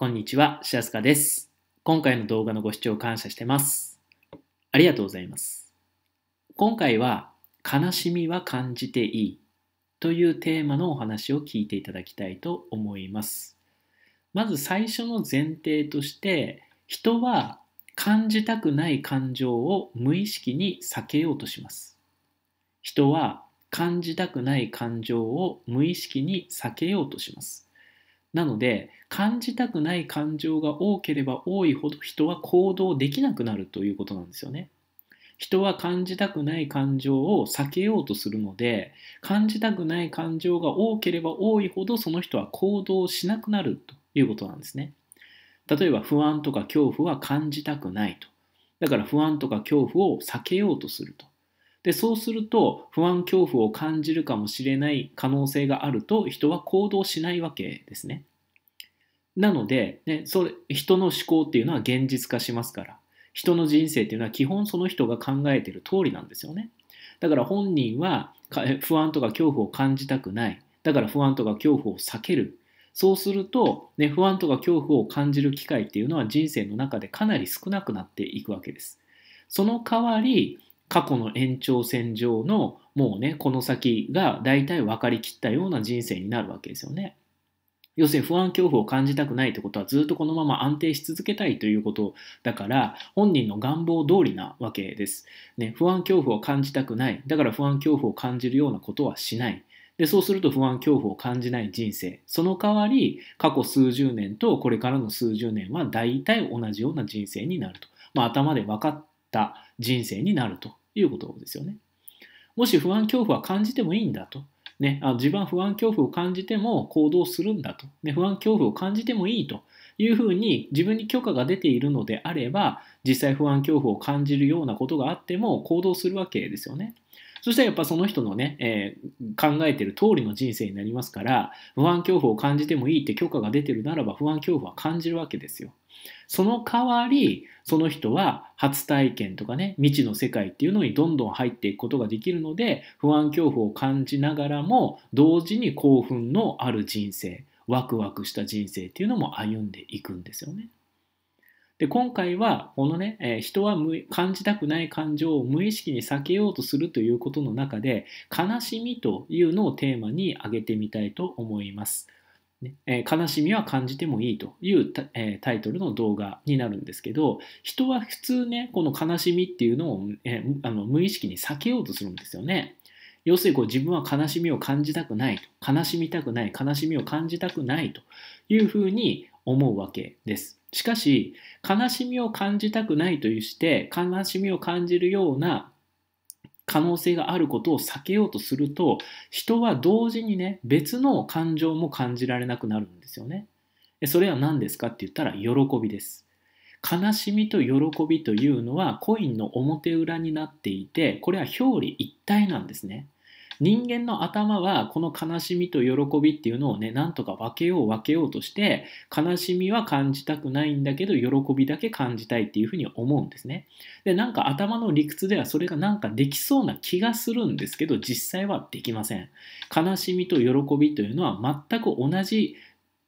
こんにちは、しあすかです。今回の動画のご視聴感謝してます。ありがとうございます。今回は、悲しみは感じていいというテーマのお話を聞いていただきたいと思います。まず最初の前提として、人は感じたくない感情を無意識に避けようとします。人は感じたくない感情を無意識に避けようとします。なので感じたくない感情が多ければ多いほど人は行動できなくなるということなんですよね。人は感じたくない感情を避けようとするので感じたくない感情が多ければ多いほどその人は行動しなくなるということなんですね。例えば不安とか恐怖は感じたくないと。だから不安とか恐怖を避けようとすると。でそうすると不安恐怖を感じるかもしれない可能性があると人は行動しないわけですね。なので、ね、それ人の思考っていうのは現実化しますから人の人生っていうのは基本その人が考えている通りなんですよね。だから本人は不安とか恐怖を感じたくない。だから不安とか恐怖を避ける。そうすると、ね、不安とか恐怖を感じる機会っていうのは人生の中でかなり少なくなっていくわけです。その代わり、過去の延長線上のもうねこの先が大体分かりきったような人生になるわけですよね。要するに不安恐怖を感じたくないってことはずっとこのまま安定し続けたいということだから本人の願望通りなわけです。ね、不安恐怖を感じたくないだから不安恐怖を感じるようなことはしない。でそうすると不安恐怖を感じない人生その代わり過去数十年とこれからの数十年は大体同じような人生になると、まあ、頭で分かった人生になるということですよね。もし不安恐怖は感じてもいいんだと。ね、あ自分は不安恐怖を感じても行動するんだと、ね、不安恐怖を感じてもいいというふうに自分に許可が出ているのであれば実際不安恐怖を感じるようなことがあっても行動するわけですよね。そしたらやっぱその人のね、えー、考えてる通りの人生になりますから不安恐怖を感じてもいいって許可が出てるならば不安恐怖は感じるわけですよ。その代わり、その人は初体験とかね、未知の世界っていうのにどんどん入っていくことができるので、不安恐怖を感じながらも、同時に興奮のある人生、ワクワクした人生っていうのも歩んでいくんですよね。で今回はこのね、えー、人は感じたくない感情を無意識に避けようとするということの中で悲しみというのをテーマに挙げてみたいと思います。ねえー、悲しみは感じてもいいというタ,、えー、タイトルの動画になるんですけど人は普通ねこの悲しみっていうのを、えー、あの無意識に避けようとするんですよね要するにこう自分は悲しみを感じたくないと悲しみたくない悲しみを感じたくないというふうに思うわけですしかし悲しみを感じたくないとして悲しみを感じるような可能性があることを避けようとすると人は同時にね別の感情も感じられなくなるんですよね。それは何ですかって言ったら喜びです。悲しみと喜びというのはコインの表裏になっていてこれは表裏一体なんですね。人間の頭はこの悲しみと喜びっていうのをねなんとか分けよう分けようとして悲しみは感じたくないんだけど喜びだけ感じたいっていうふうに思うんですねでなんか頭の理屈ではそれがなんかできそうな気がするんですけど実際はできません悲しみと喜びというのは全く同じ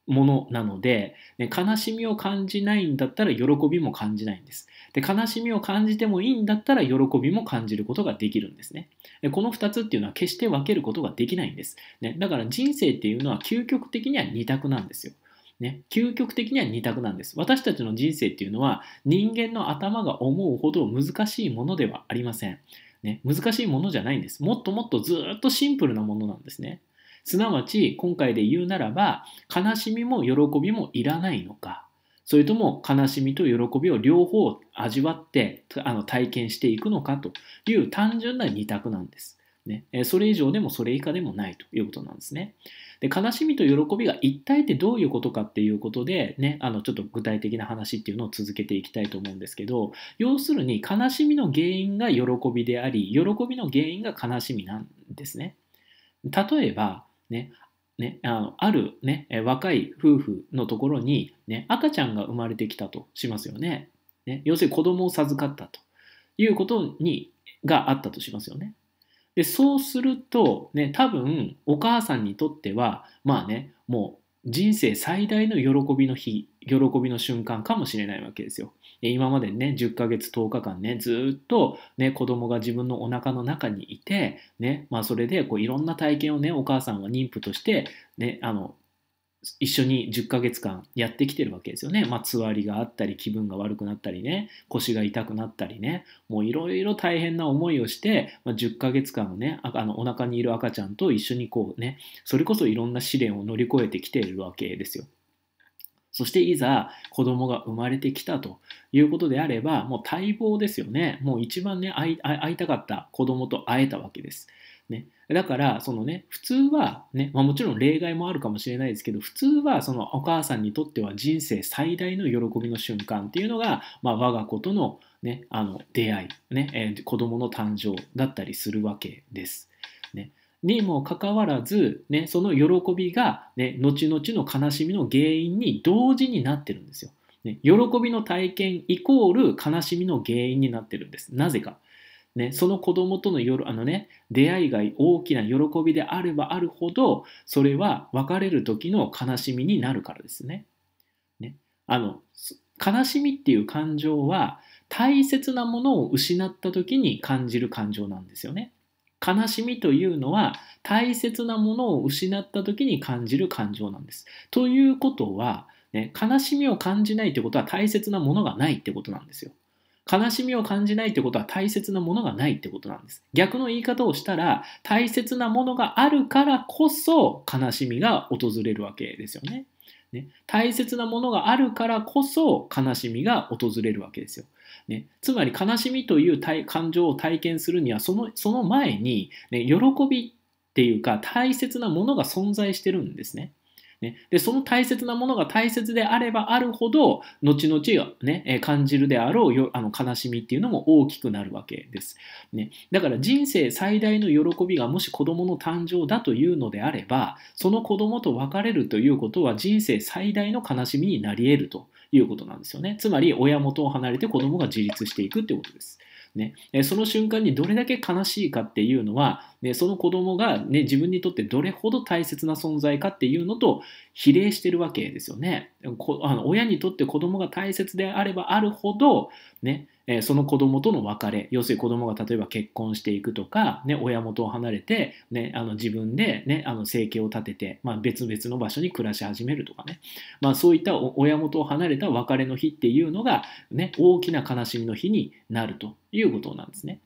ものなので、ね、悲しみを感じないんだったら喜びも感じないんです。で悲しみを感じてもいいんだったら喜びも感じることができるんですね。でこの2つっていうのは決して分けることができないんです。ね、だから人生っていうのは究極的には2択なんですよ。ね、究極的には2択なんです。私たちの人生っていうのは人間の頭が思うほど難しいものではありません。ね、難しいものじゃないんです。もっともっとずっとシンプルなものなんですね。すなわち、今回で言うならば、悲しみも喜びもいらないのか、それとも悲しみと喜びを両方味わってあの体験していくのかという単純な二択なんです。ね、それ以上でもそれ以下でもないということなんですね。で悲しみと喜びが一体ってどういうことかっていうことで、ね、あのちょっと具体的な話っていうのを続けていきたいと思うんですけど要するに悲しみの原因が喜びであり喜びの原因が悲しみなんですね。例えばね、ね、あのある、ね、若い夫婦のところに、ね、赤ちゃんが生まれてきたとしますよね。ね要するに子供を授かったということにがあったとしますよね。でそうすると、ね、多分お母さんにとってはまあねもう人生最大の喜びの日喜びの瞬間かもしれないわけですよ。今までね、10ヶ月、10日間ね、ずっとね、子供が自分のお腹の中にいて、ね、まあそれでこういろんな体験をね、お母さんは妊婦として、ね、あの、一緒に10ヶ月間やってきてるわけですよね。まあ、つわりがあったり、気分が悪くなったりね、腰が痛くなったりね、もういろいろ大変な思いをして、まあ、10ヶ月間ね、あのお腹にいる赤ちゃんと一緒にこうね、それこそいろんな試練を乗り越えてきているわけですよ。そしていざ子供が生まれてきたということであれば、もう待望ですよね。もう一番ね、会いたかった子供と会えたわけです。ね、だからそのね普通はね、まあ、もちろん例外もあるかもしれないですけど普通はそのお母さんにとっては人生最大の喜びの瞬間っていうのが、まあ、我が子との,、ね、あの出会い、ねえー、子供の誕生だったりするわけです。にもかかわらず、ね、その喜びが、ね、後々の悲しみの原因に同時になってるんですよ。ね、喜びの体験イコール悲しみの原因になってるんです。なぜか。ね、その子供とのよあの、ね、出会いが大きな喜びであればあるほどそれは別れる時の悲しみになるからですね。ねあの悲しみっていう感情は大切なものを失った時に感じる感情なんですよね。悲しみというのは大切なものを失った時に感じる感情なんです。ということは、ね、悲しみを感じないってことは大切なものがないってことなんですよ。悲しみを感じないってことは大切なものがないってことなんです。逆の言い方をしたら大切なものがあるからこそ悲しみが訪れるわけですよね。ね大切なものがあるからこそ悲しみが訪れるわけですよ。ね、つまり悲しみという感情を体験するにはそのその前に、ね、喜びっていうか大切なものが存在してるんですね。ね、でその大切なものが大切であればあるほど後々、ね、感じるであろうよあの悲しみっていうのも大きくなるわけです、ね、だから人生最大の喜びがもし子どもの誕生だというのであればその子どもと別れるということは人生最大の悲しみになり得るということなんですよね。つまり、親元を離れて子供が自立していくってことです。ね、その瞬間にどれだけ悲しいかっていうのはね、その子供がね、自分にとってどれほど大切な存在かっていうのと比例してるわけですよね。あの親にとって子供が大切であればあるほど、ね、その子供との別れ、要するに子供が例えば結婚していくとか、ね、親元を離れて、ね、あの自分で、ね、あの生計を立てて、まあ、別々の場所に暮らし始めるとかね、まあ、そういった親元を離れた別れの日っていうのが、ね、大きな悲しみの日になるということなんですね。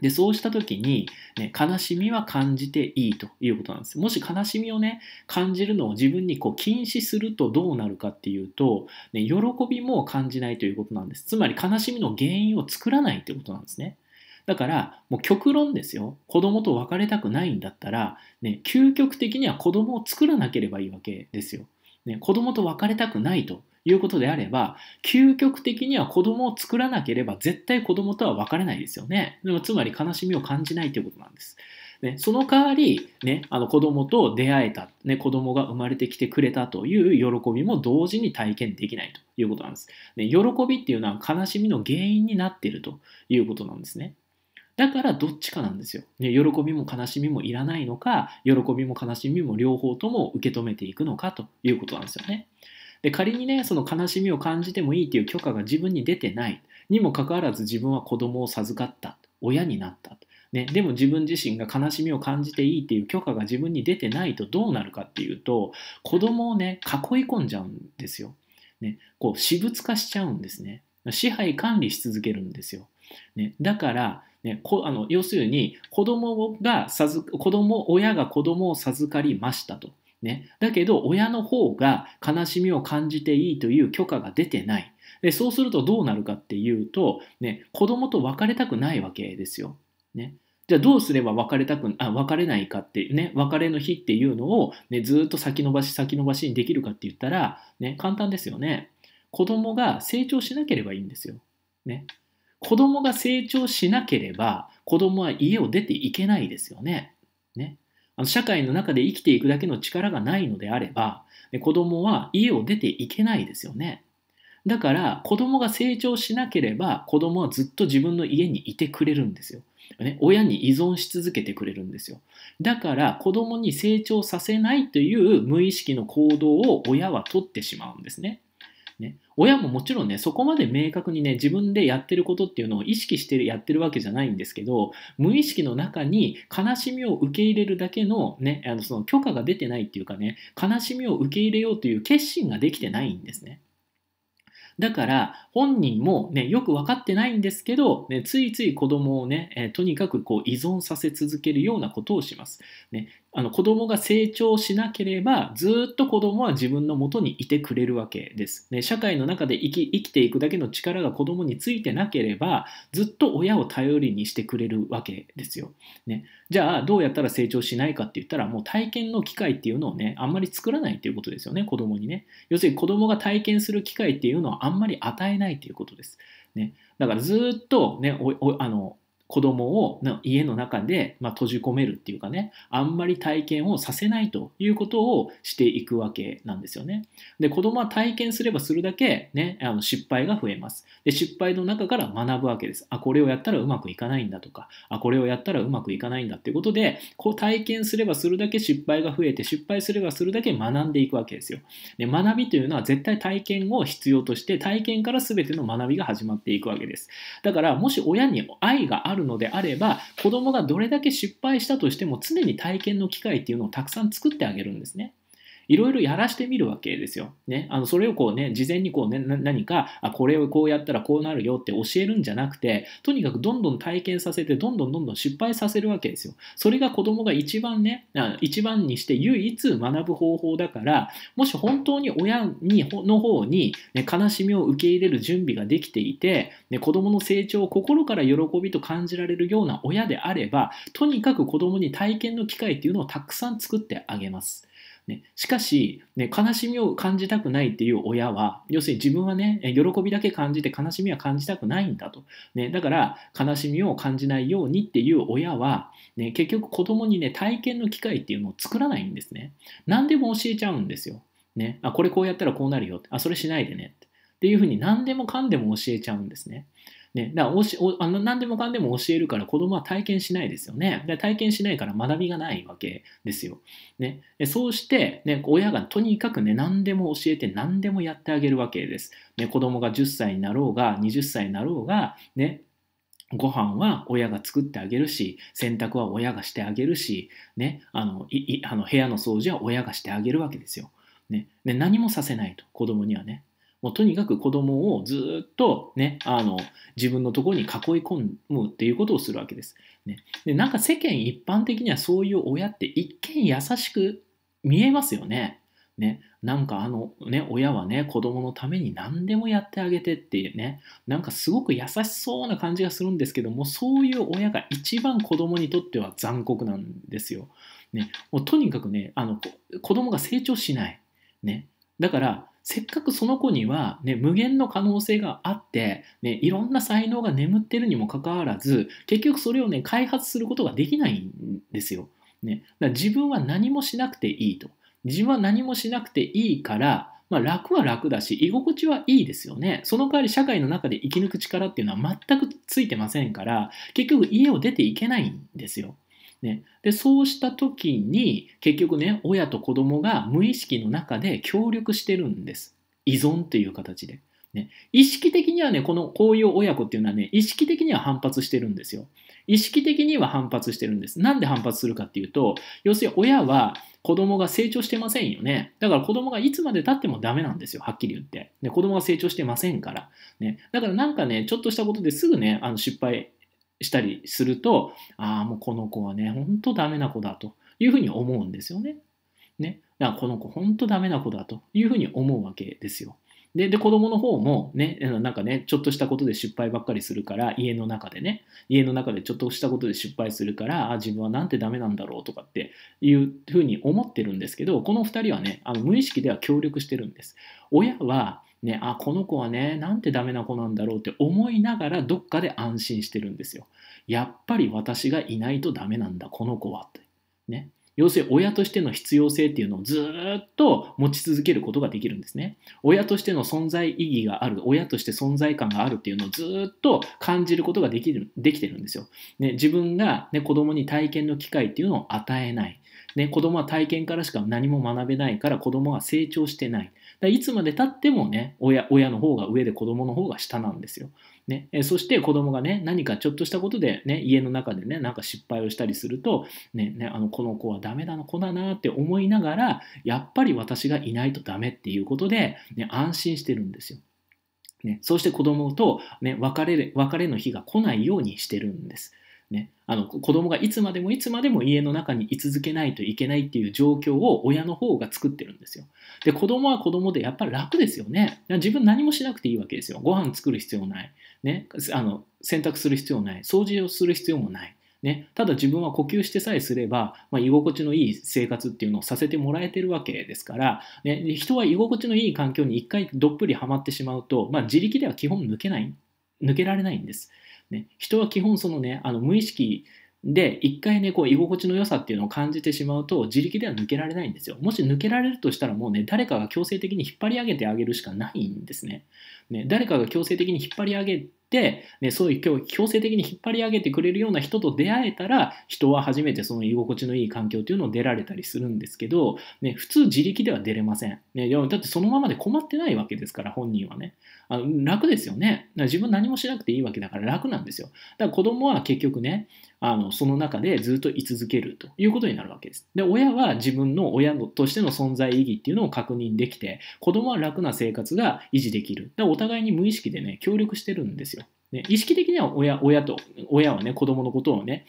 で、そうした時に、ね、悲しみは感じていいということなんです。もし悲しみをね、感じるのを自分にこう禁止するとどうなるかっていうと、ね、喜びも感じないということなんです。つまり悲しみの原因を作らないってことなんですね。だから、もう極論ですよ。子供と別れたくないんだったら、ね、究極的には子供を作らなければいいわけですよ。ね、子供と別れたくないということであれば、究極的には子供を作らなければ絶対子供とは別れないですよね。でもつまり悲しみを感じないということなんです。ね、その代わり、ね、あの子供と出会えた、ね、子供が生まれてきてくれたという喜びも同時に体験できないということなんです。ね、喜びっていうのは悲しみの原因になっているということなんですね。だからどっちかなんですよ。ね、喜びも悲しみもいらないのか、喜びも悲しみも両方とも受け止めていくのかということなんですよね。で仮にねその悲しみを感じてもいいっていう許可が自分に出てないにもかかわらず自分は子供を授かった親になったね、でも自分自身が悲しみを感じていいっていう許可が自分に出てないとどうなるかっていうと子供をね囲い込んじゃうんですよ、ね、こう私物化しちゃうんですね支配管理し続けるんですよ、ね、だからね、あの要するに子供が授子供親が子供を授かりましたとね。だけど、親の方が悲しみを感じていいという許可が出てない。で、そうするとどうなるかっていうと、ね、子供と別れたくないわけですよ。ね。じゃあどうすれば別れたく、あ、別れないかっていうね、別れの日っていうのを、ね、ずっと先延ばし先延ばしにできるかって言ったら、ね、簡単ですよね。子供が成長しなければいいんですよ。ね。子供が成長しなければ、子供は家を出ていけないですよね。ね。あの社会の中で生きていくだけの力がないのであれば、子供は家を出ていけないですよね。だから子供が成長しなければ子供はずっと自分の家にいてくれるんですよ。ね、親に依存し続けてくれるんですよ。だから子供に成長させないという無意識の行動を親はとってしまうんですね。親ももちろんね、そこまで明確にね、自分でやってることっていうのを意識してる、やってるわけじゃないんですけど、無意識の中に悲しみを受け入れるだけのね、あのその許可が出てないっていうかね、悲しみを受け入れようという決心ができてないんですね。だから本人も、ね、よく分かってないんですけど、ね、ついつい子供をね、えー、とにかくこう依存させ続けるようなことをします。ね、あの子供が成長しなければずっと子供は自分のもとにいてくれるわけです、ね。社会の中で生き生きていくだけの力が子供についてなければずっと親を頼りにしてくれるわけですよ。ね、じゃあどうやったら成長しないかって言ったらもう体験の機会っていうのをねあんまり作らないっていうことですよね子供にね。要するに子供が体験する機会っていうのをあんまり与えないっていうことです。ね、だからずっとねあの子供を家の中で、ま閉じ込めるっていうかね、あんまり体験をさせないということをしていくわけなんですよね。で、子供は体験すればするだけ、ね、あの失敗が増えます。で、失敗の中から学ぶわけです。あ、これをやったらうまくいかないんだとか、あ、これをやったらうまくいかないんだっていうことで、こう体験すればするだけ失敗が増えて、失敗すればするだけ学んでいくわけですよ。で、学びというのは絶対体験を必要として、体験から全ての学びが始まっていくわけです。だから、もし親に愛があるるのであれば子どもがどれだけ失敗したとしても常に体験の機会っていうのをたくさん作ってあげるんですね。いろいろやらしてみるわけですよ。ね、あのそれをこうね、事前にこう、ね、何かあ、これをこうやったらこうなるよって教えるんじゃなくて、とにかくどんどん体験させて、どんどんどんどん失敗させるわけですよ。それが子供が一番ね、一番にして唯一学ぶ方法だから、もし本当に親にの方に、ね、悲しみを受け入れる準備ができていて、ね、子供の成長を心から喜びと感じられるような親であれば、とにかく子供に体験の機会っていうのをたくさん作ってあげます。ね、しかし、ね、悲しみを感じたくないっていう親は、要するに自分はね、喜びだけ感じて悲しみは感じたくないんだと。ね、だから、悲しみを感じないようにっていう親は、ね、結局子供にね、体験の機会っていうのを作らないんですね。何でも教えちゃうんですよ。ね、あ、これこうやったらこうなるよ。あ、それしないでね。っていうふうに何でもかんでも教えちゃうんですね。ね、だからおしおあの何でもかんでも教えるから子供は体験しないですよね。で体験しないから学びがないわけですよ。ね、そうして、ね、親がとにかくね、何でも教えて何でもやってあげるわけです。ね、子供が10歳になろうが、20歳になろうが、ね、ご飯は親が作ってあげるし、洗濯は親がしてあげるし、ね、あのいあの部屋の掃除は親がしてあげるわけですよ。ね、何もさせないと、子供にはね。もうとにかく子供をずっとね、あの、自分のところに囲い込むっていうことをするわけです。ね。で、なんか世間一般的にはそういう親って一見優しく見えますよね。ね。なんかあのね、親はね、子供のために何でもやってあげてっていうね、なんかすごく優しそうな感じがするんですけども、そういう親が一番子供にとっては残酷なんですよ。ね。もうとにかくね、あの、子供が成長しない。ね。だから、せっかくその子には、ね、無限の可能性があって、ね、いろんな才能が眠ってるにもかかわらず結局それを、ね、開発することができないんですよ。ね、だから自分は何もしなくていいと。自分は何もしなくていいから、まあ、楽は楽だし居心地はいいですよね。その代わり社会の中で生き抜く力っていうのは全くついてませんから結局家を出ていけないんですよ。ね、でそうした時に結局ね親と子供が無意識の中で協力してるんです依存っていう形で、ね、意識的にはねこのこういう親子っていうのはね意識的には反発してるんですよ意識的には反発してるんですなんで反発するかっていうと要するに親は子供が成長してませんよね。だから子供がいつまでたってもダメなんですよ、はっきり言って。ね、子供が成長してませんから。ね、だからなんかね、ちょっとしたことですぐね、あの失敗したりすると、ああ、もうこの子はね、ほんとダメな子だというふうに思うんですよね。ね。だからこの子ほんとダメな子だというふうに思うわけですよ。で、で、子供の方もね、なんかね、ちょっとしたことで失敗ばっかりするから、家の中でね、家の中でちょっとしたことで失敗するから、あ、自分はなんてダメなんだろうとかっていうふうに思ってるんですけど、この2人はね、あの無意識では協力してるんです。親はね、あこの子はねなんてダメな子なんだろうって思いながらどっかで安心してるんですよ。やっぱり私がいないとダメなんだこの子はって。ね、要するに親としての必要性っていうのをずっと持ち続けることができるんですね。親としての存在意義がある、親として存在感があるっていうのをずっと感じることができるできてるんですよ。ね、自分が、ね、子供に体験の機会っていうのを与えない。ね、子供は体験からしか何も学べないから子供は成長してない。いつまでたってもね親親の方が上で子供の方が下なんですよ。ね、えそして子供がね何かちょっとしたことで、ね、家の中でねなんか失敗をしたりすると、ね、ね、あのこの子はダメだな子だなって思いながらやっぱり私がいないとダメっていうことで、ね、安心してるんですよ。ね、そして子供と、ね、別れる別れの日が来ないようにしてるんです。ね、あの子供がいつまでもいつまでも家の中に居続けないといけないっていう状況を親の方が作ってるんですよ。で子供は子供でやっぱり楽ですよね。自分何もしなくていいわけですよ。ご飯作る必要ない。ね、あの洗濯する必要ない。掃除をする必要もない。ね、ただ自分は呼吸してさえすれば、まあ、居心地のいい生活っていうのをさせてもらえてるわけですから、ね、人は居心地のいい環境に一回どっぷりはまってしまうと、まあ、自力では基本抜けない抜けられないんです。ね、人は基本そのねあの無意識で一回ねこう居心地の良さっていうのを感じてしまうと自力では抜けられないんですよもし抜けられるとしたらもうね誰かが強制的に引っ張り上げてあげるしかないんですねね誰かが強制的に引っ張り上げ、ね、そういう強制的に引っ張り上げてくれるような人と出会えたら人は初めてその居心地のいい環境というのを出られたりするんですけど、ね、普通自力では出れません、ね、だってそのままで困ってないわけですから本人はねあの楽ですよね自分何もしなくていいわけだから楽なんですよだから子供は結局ねあのその中でずっと居続けるということになるわけです。で親は自分の親としての存在意義っていうのを確認できて子供は楽な生活が維持できる。だお互いに無意識でね協力してるんですよ。ね、意識的には親親と親はね子供のことをね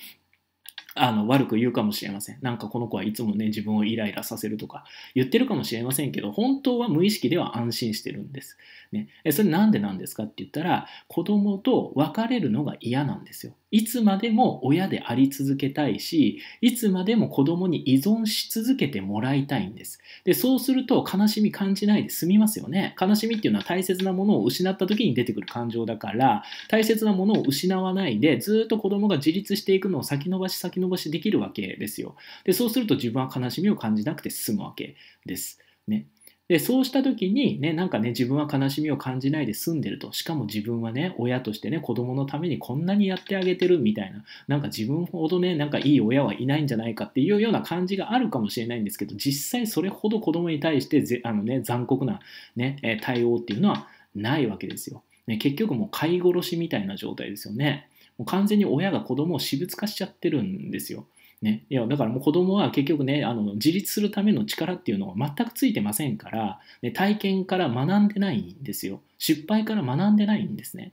あの悪く言うかもしれません。なんかこの子はいつもね、自分をイライラさせるとか言ってるかもしれませんけど、本当は無意識では安心してるんです。ね、それなんでなんですかって言ったら、子供と別れるのが嫌なんですよ。いつまでも親であり続けたいし、いつまでも子供に依存し続けてもらいたいんです。で、そうすると悲しみ感じないで済みますよね。悲しみっていうのは大切なものを失った時に出てくる感情だから、大切なものを失わないで、ずっと子供が自立していくのを先延ばし先延ばし延ばしできるわけですよ。で、そうすると自分は悲しみを感じなくて済むわけです。ね。でそうした時にねなんかね自分は悲しみを感じないで済んでるとしかも自分はね親としてね子供のためにこんなにやってあげてるみたいななんか自分ほどねなんかいい親はいないんじゃないかっていうような感じがあるかもしれないんですけど実際それほど子供に対してぜあの、ね、残酷な、ね、対応っていうのはないわけですよ。ね、結局もう飼い殺しみたいな状態ですよね。もう完全に親が子供を私物化しちゃってるんですよ。ね、いやだからもう子供は結局ねあの自立するための力っていうのが全くついてませんから、ね、体験から学んでないんですよ失敗から学んでないんですね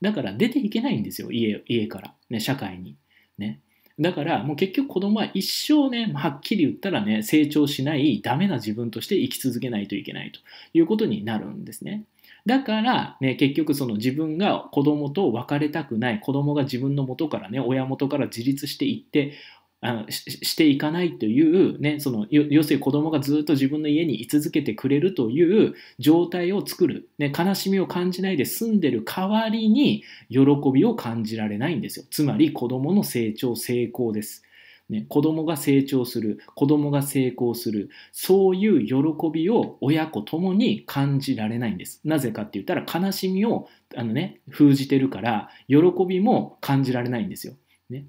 だから出ていけないんですよ家家から、ね、社会に、ね、だからもう結局子供は一生ねはっきり言ったらね成長しないダメな自分として生き続けないといけないということになるんですねだから、ね、結局その自分が子供と別れたくない子供が自分の元からね親元から自立していってあししていかないという、ね、その要するに子供がずっと自分の家に居続けてくれるという状態を作る、ね、悲しみを感じないで済んでる代わりに喜びを感じられないんですよつまり子供の成長成功ですね、子供が成長する子供が成功するそういう喜びを親子ともに感じられないんですなぜかって言ったら悲しみをあの、ね、封じてるから喜びも感じられないんですよ、ね、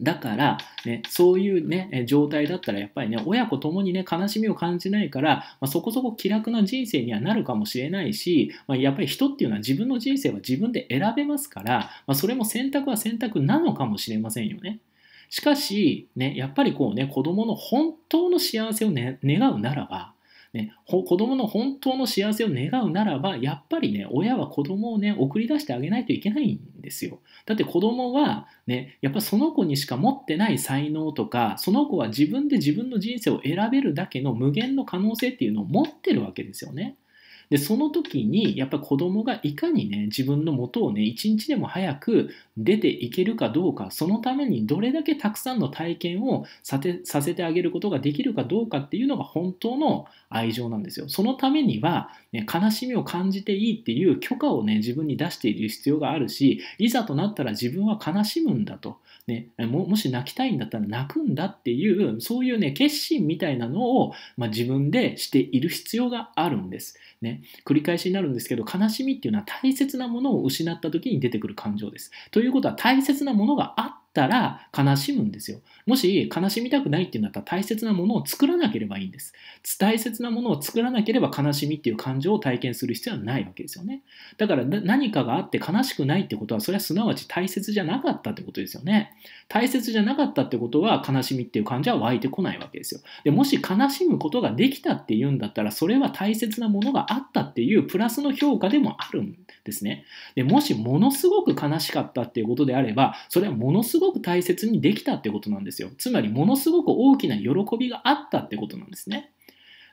だから、ね、そういう、ね、状態だったらやっぱりね親子ともに、ね、悲しみを感じないから、まあ、そこそこ気楽な人生にはなるかもしれないし、まあ、やっぱり人っていうのは自分の人生は自分で選べますから、まあ、それも選択は選択なのかもしれませんよね。しかし、ね、やっぱりこうね、子供の本当の幸せを、ね、願うならば、ね、子供の本当の幸せを願うならば、やっぱりね、親は子供をね、送り出してあげないといけないんですよ。だって子供は、ね、やっぱその子にしか持ってない才能とか、その子は自分で自分の人生を選べるだけの無限の可能性っていうのを持ってるわけですよね。でその時にやっぱ子供がいかにね自分の元をね一日でも早く出ていけるかどうかそのためにどれだけたくさんの体験をさてさせてあげることができるかどうかっていうのが本当の愛情なんですよそのためには、ね、悲しみを感じていいっていう許可をね自分に出している必要があるしいざとなったら自分は悲しむんだと、ね、ももし泣きたいんだったら泣くんだっていうそういうね決心みたいなのを、まあ、自分でしている必要があるんです、ね、繰り返しになるんですけど悲しみっていうのは大切なものを失った時に出てくる感情ですということは大切なものがあったら悲しむんですよ。もし悲しみたくないっていうんだったら大切なものを作らなければいいんです。大切なものを作らなければ悲しみっていう感情を体験する必要はないわけですよね。だから何かがあって悲しくないってことはそれはすなわち大切じゃなかったってことですよね。大切じゃなかったってことは悲しみっていう感情は湧いてこないわけですよ。でもし悲しむことができたっていうんだったらそれは大切なものがあったっていうプラスの評価でもあるんですね。で、もしものすごく悲しかったっていうことであれば、それはものすごく大切にできたってことなんですよ。つまり、ものすごく大きな喜びがあったってことなんですね。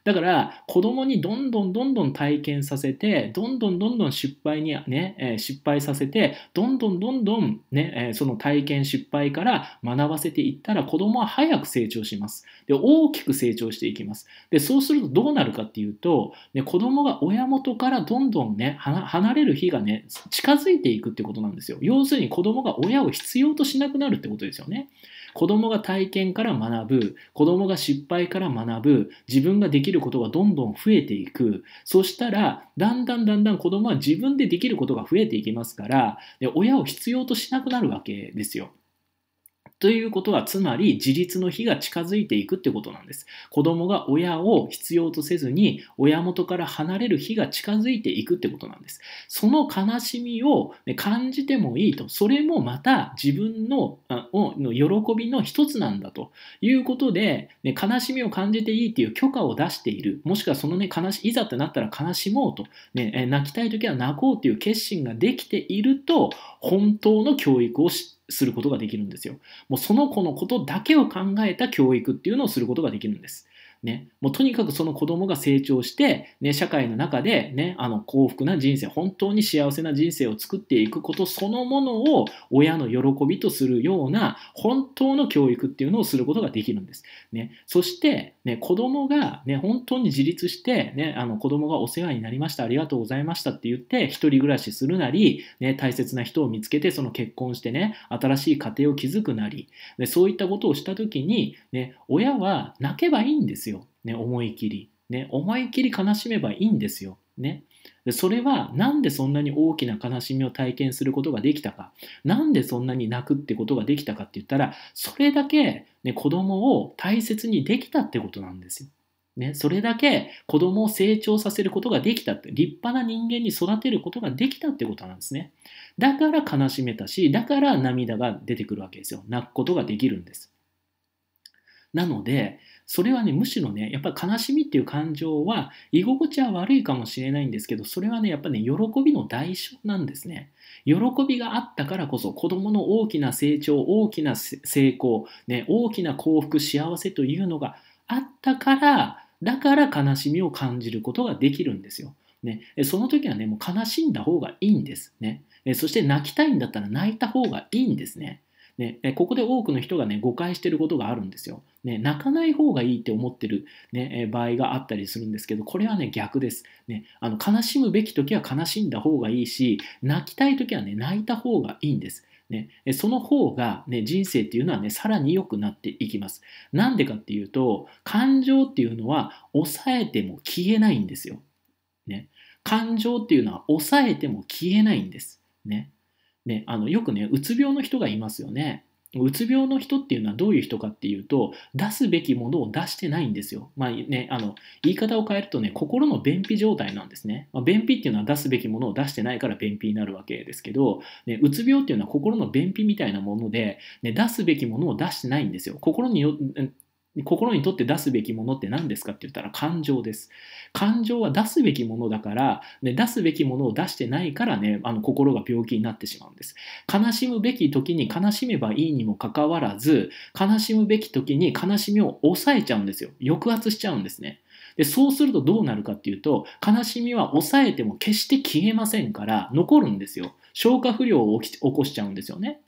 だから子供にどんどんどんどん体験させて、どんどんどんどん失敗にね、え失敗させて、どんどんどんどんね、えその体験失敗から学ばせていったら子供は早く成長します。で、大きく成長していきます。で、そうするとどうなるかっていうと、ね、子供が親元からどんどんね、離れる日がね、近づいていくってことなんですよ。要するに子供が親を必要としなくなるってことですよね。子供が体験から学ぶ、子供が失敗から学ぶ、自分ができることがどんどん増えていく。そしたら、だんだんだんだん子供は自分でできることが増えていきますから、で親を必要としなくなるわけですよ。ということは、つまり自立の日が近づいていくってことなんです。子供が親を必要とせずに、親元から離れる日が近づいていくってことなんです。その悲しみを、ね、感じてもいいと。それもまた自分のあの喜びの一つなんだということで、ね、悲しみを感じていいっていう許可を出している。もしくはそのね、悲し、いざとなったら悲しもうと。ね、泣きたい時は泣こうという決心ができていると、本当の教育を知ってすることができるんですよ。もうその子のことだけを考えた教育っていうのをすることができるんです。ね、もうとにかくその子供が成長して、ね、社会の中で、ね、あの幸福な人生、本当に幸せな人生を作っていくことそのものを親の喜びとするような本当の教育っていうのをすることができるんです。ね、そして、ね、子供が、ね、本当に自立して、ね、あの子供がお世話になりました、ありがとうございましたって言って、一人暮らしするなり、ね、大切な人を見つけて、その結婚してね、新しい家庭を築くなり、でそういったことをした時に、ね、親は泣けばいいんですよ。ね、思い切り、ね、思い切り悲しめばいいんですよ。ね、でそれは何でそんなに大きな悲しみを体験することができたか何でそんなに泣くってことができたかって言ったらそれだけ、ね、子供を大切にできたってことなんですよ。ね、それだけ子供を成長させることができたって立派な人間に育てることができたってことなんですねだから悲しめたしだから涙が出てくるわけですよ泣くことができるんですなので、それはね、むしろね、やっぱり悲しみっていう感情は、居心地は悪いかもしれないんですけど、それはね、やっぱりね、喜びの代償なんですね。喜びがあったからこそ、子供の大きな成長、大きな成功、ね、大きな幸福、幸せというのがあったから、だから悲しみを感じることができるんですよ。ね、その時はね、もう悲しんだ方がいいんですね。そして泣きたいんだったら泣いた方がいいんですね。ね、ここで多くの人がね、誤解してることがあるんですよ。ね、泣かない方がいいって思ってる、ね、場合があったりするんですけど、これはね、逆です。ね、あの悲しむべき時は悲しんだ方がいいし、泣きたい時はね、泣いた方がいいんです。ね、その方が、ね、人生っていうのはね、さらに良くなっていきます。なんでかっていうと、感情っていうのは抑えても消えないんですよ。ね、感情っていうのは抑えても消えないんです。ね。ね、あのよくねうつ病の人がいますよねうつ病の人っていうのはどういう人かっていうと出すべきものを出してないんですよ。まあね、あの言い方を変えるとね心の便秘状態なんですね、まあ、便秘っていうのは出すべきものを出してないから便秘になるわけですけど、ね、うつ病っていうのは心の便秘みたいなもので、ね、出すべきものを出してないんですよ。心によ心にとって出すべきものって何ですかって言ったら感情です。感情は出すべきものだから、ね、出すべきものを出してないからね、あの心が病気になってしまうんです。悲しむべき時に悲しめばいいにもかかわらず、悲しむべき時に悲しみを抑えちゃうんですよ。抑圧しちゃうんですね。でそうするとどうなるかっていうと悲しみは抑えても決して消えませんから残るんですよ消化不良を起こしちゃうんですよね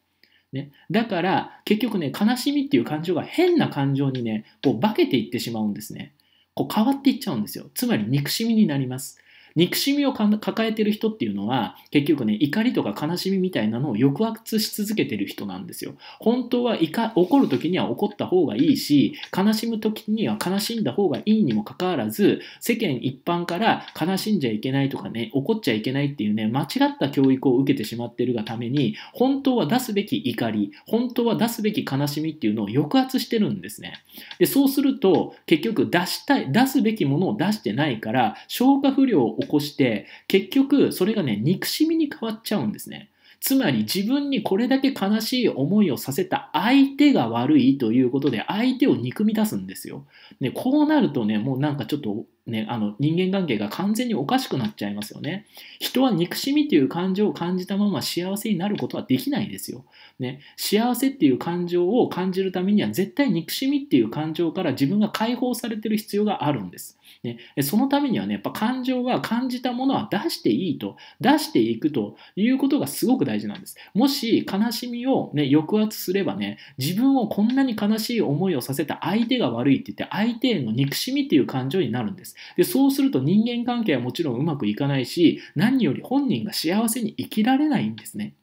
ね、だから結局ね悲しみっていう感情が変な感情にねこう化けていってしまうんですねこう変わっていっちゃうんですよつまり憎しみになります憎しみを抱えてる人っていうのは結局ね怒りとか悲しみみたいなのを抑圧し続けてる人なんですよ本当は怒る時には怒った方がいいし悲しむ時には悲しんだ方がいいにもかかわらず世間一般から悲しんじゃいけないとかね怒っちゃいけないっていうね間違った教育を受けてしまってるがために本当は出すべき怒り本当は出すべき悲しみっていうのを抑圧してるんですねでそうすると結局出したい出すべきものを出してないから消化不良を起こして結局それがね憎しみに変わっちゃうんですね。つまり自分にこれだけ悲しい思いをさせた相手が悪いということで相手を憎み出すんですよ。で、こうなるとね、もうなんかちょっとね、あの人間関係が完全におかしくなっちゃいますよね。人は憎しみという感情を感じたまま幸せになることはできないですよ。ね、幸せっていう感情を感じるためには絶対憎しみっていう感情から自分が解放されてる必要があるんです。ね、そのためにはね、やっぱ感情は感じたものは出していいと、出していくということがすごく大事なんです。もし悲しみを、ね、抑圧すればね、自分をこんなに悲しい思いをさせた相手が悪いって言って、相手への憎しみっていう感情になるんです。ですでそうすると人間関係はもちろんうまくいかないし何より本人が幸せに生きられないんですね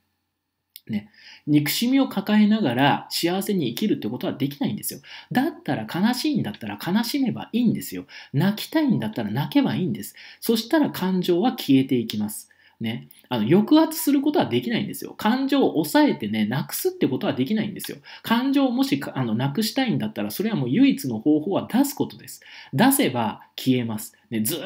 ね、憎しみを抱えながら幸せに生きるってことはできないんですよ。だったら悲しいんだったら悲しめばいいんですよ。泣きたいんだったら泣けばいいんです。そしたら感情は消えていきます。ね、あの抑圧することはできないんですよ。感情を抑えてね、なくすってことはできないんですよ。感情をもしあのなくしたいんだったら、それはもう唯一の方法は出すことです。出せば消えます。ね、ずっ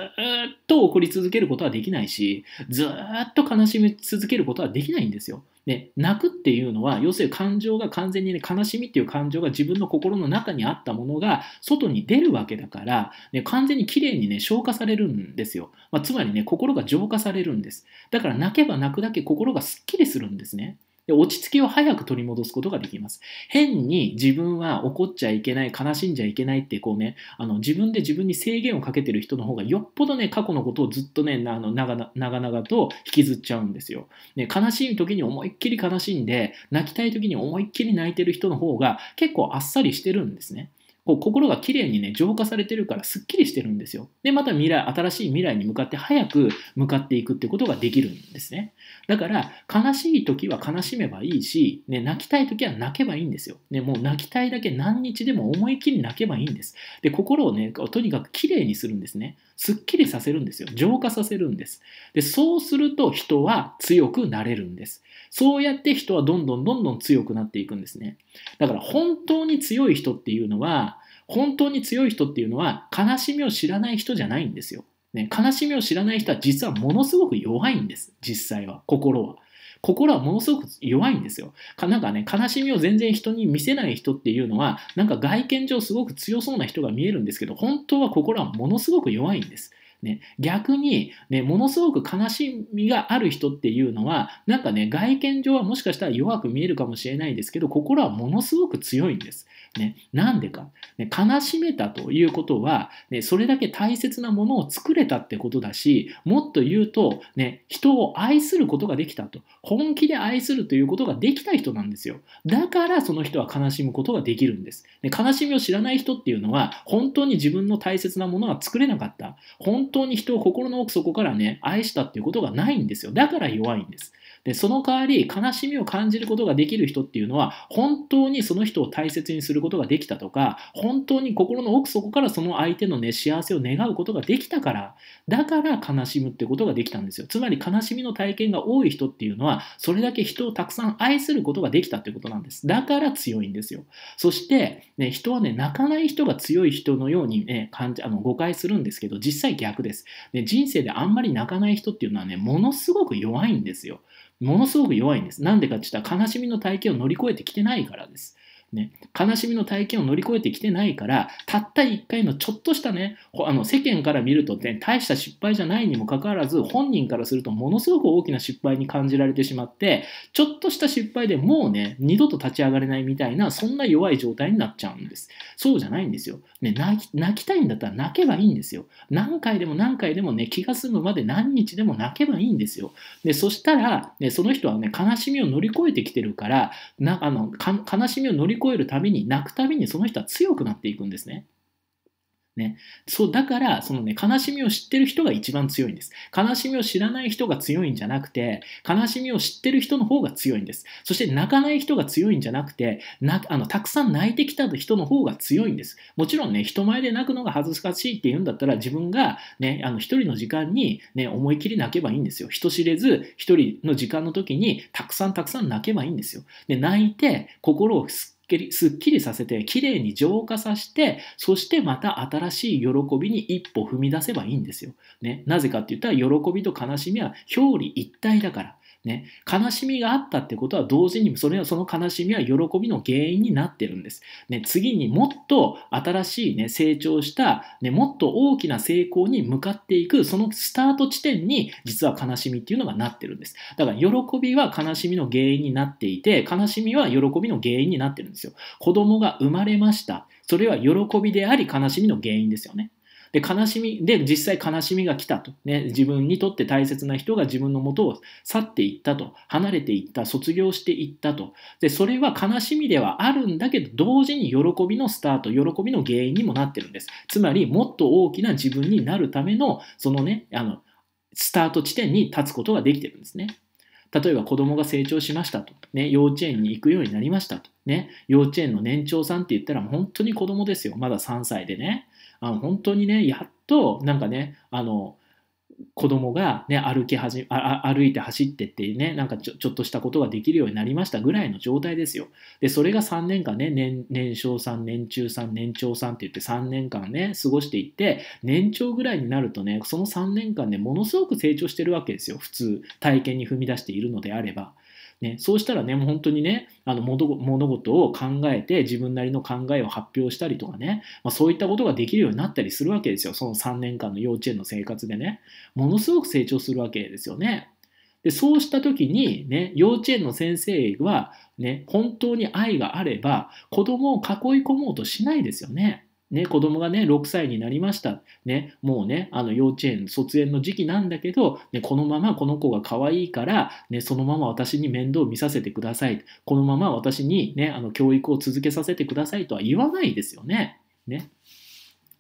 と怒り続けることはできないし、ずっと悲しみ続けることはできないんですよ。で、泣くっていうのは、要するに感情が完全にね、悲しみっていう感情が自分の心の中にあったものが外に出るわけだから、ね、完全にきれいにね、消化されるんですよ。まあ、つまりね、心が浄化されるんです。だから泣けば泣くだけ心がすっきりするんですね。で落ち着きを早く取り戻すことができます。変に自分は怒っちゃいけない、悲しんじゃいけないってこうね、あの自分で自分に制限をかけてる人の方がよっぽどね、過去のことをずっとね、あの長々と引きずっちゃうんですよ、ね。悲しい時に思いっきり悲しんで、泣きたい時に思いっきり泣いてる人の方が結構あっさりしてるんですね。こう心が綺麗にね、浄化されてるからすっきりしてるんですよ。で、また未来、新しい未来に向かって早く向かっていくってことができるんですね。だから、悲しい時は悲しめばいいし、ね、泣きたい時は泣けばいいんですよ。ね、もう泣きたいだけ何日でも思いっきり泣けばいいんです。で、心をね、とにかく綺麗にするんですね。すっきりさせるんですよ。浄化させるんです。で、そうすると人は強くなれるんです。そうやって人はどんどんどんどん強くなっていくんですね。だから本当に強い人っていうのは、本当に強い人っていうのは悲しみを知らない人じゃないんですよ。ね、悲しみを知らない人は実はものすごく弱いんです。実際は、心は。心はものすごく弱いんですよ。かなんかね、悲しみを全然人に見せない人っていうのは、なんか外見上すごく強そうな人が見えるんですけど、本当は心はものすごく弱いんです。ね、逆に、ね、ものすごく悲しみがある人っていうのは、なんかね、外見上はもしかしたら弱く見えるかもしれないですけど、心はものすごく強いんです。ね、なんでか、ね、悲しめたということは、ね、それだけ大切なものを作れたってことだし、もっと言うと、ね、人を愛することができたと。本気で愛するということができた人なんですよ。だからその人は悲しむことができるんです。ね、悲しみを知らない人っていうのは、本当に自分の大切なものは作れなかった。本当に人を心の奥底からね、愛したっていうことがないんですよ。だから弱いんです。で、その代わり悲しみを感じることができる人っていうのは、本当にその人を大切にすることができたとか、本当に心の奥底からその相手のね、幸せを願うことができたから、だから悲しむってことができたんですよ。つまり悲しみの体験が多い人っていうのは、それだけ人をたくさん愛することができたってことなんです。だから強いんですよ。そして、ね、人はね、泣かない人が強い人のようにね、感じ、あの、誤解するんですけど、実際逆です。で人生であんまり泣かない人っていうのはね、ものすごく弱いんですよ。ものすごく弱いんです。なんでかって言ったら悲しみの体験を乗り越えてきてないからです。ね、悲しみの体験を乗り越えてきてないから、たった1回のちょっとしたね、あの世間から見ると、ね、大した失敗じゃないにもかかわらず、本人からするとものすごく大きな失敗に感じられてしまって、ちょっとした失敗でもうね、二度と立ち上がれないみたいな、そんな弱い状態になっちゃうんです。そうじゃないんですよ。ね、泣き泣きたいんだったら泣けばいいんですよ。何回でも何回でもね、気が済むまで何日でも泣けばいいんですよ。で、そしたら、ね、その人はね、悲しみを乗り越えてきてるから、なあの悲しみを乗り越越えるたびに、泣くたびにその人は強くなっていくんですね。ね、そうだからその、ね、悲しみを知ってる人が一番強いんです悲しみを知らない人が強いんじゃなくて悲しみを知ってる人の方が強いんですそして泣かない人が強いんじゃなくてなあのたくさん泣いてきた人の方が強いんですもちろんね人前で泣くのが恥ずかしいって言うんだったら自分が、ね、あの一人の時間に、ね、思い切り泣けばいいんですよ人知れず一人の時間の時にたくさんたくさん泣けばいいんですよで泣いて心をすきりすっきりさせてきれいに浄化させてそしてまた新しい喜びに一歩踏み出せばいいんですよ、ね、なぜかって言ったら喜びと悲しみは表裏一体だからね、悲しみがあったってことは同時にそれその悲しみは喜びの原因になってるんです。ね、次にもっと新しい、ね、成長した、ね、もっと大きな成功に向かっていくそのスタート地点に実は悲しみっていうのがなってるんです。だから喜びは悲しみの原因になっていて悲しみは喜びの原因になってるんですよ。子供が生まれました。それは喜びであり悲しみの原因ですよね。で、悲しみ、で、実際悲しみが来たと。ね、自分にとって大切な人が自分のもとを去っていったと。離れていった、卒業していったと。で、それは悲しみではあるんだけど、同時に喜びのスタート、喜びの原因にもなってるんです。つまり、もっと大きな自分になるための、そのね、あの、スタート地点に立つことができてるんですね。例えば子供が成長しましたと、ね、幼稚園に行くようになりましたと、ね、幼稚園の年長さんって言ったら本当に子供ですよ。まだ3歳でね。あの本当にね、やっと、なんかね、あの、子供がね、歩き始め、歩いて走ってっていうね、なんかちょちょっとしたことができるようになりましたぐらいの状態ですよ。で、それが3年間ね、年年少さん、年中さん、年長さんって言って3年間ね、過ごしていって、年長ぐらいになるとね、その3年間ね、ものすごく成長してるわけですよ、普通。体験に踏み出しているのであれば。ね、そうしたらね、もう本当にね、あの物事を考えて、自分なりの考えを発表したりとかね、まあ、そういったことができるようになったりするわけですよ。その3年間の幼稚園の生活でね。ものすごく成長するわけですよね。でそうした時に、ね、幼稚園の先生は、ね、本当に愛があれば子供を囲い込もうとしないですよね。ね、子供がね、6歳になりました。ね、もうね、あの幼稚園卒園の時期なんだけど、ね、このままこの子が可愛いから、ね、そのまま私に面倒を見させてください。このまま私にね、あの教育を続けさせてくださいとは言わないですよね。ね。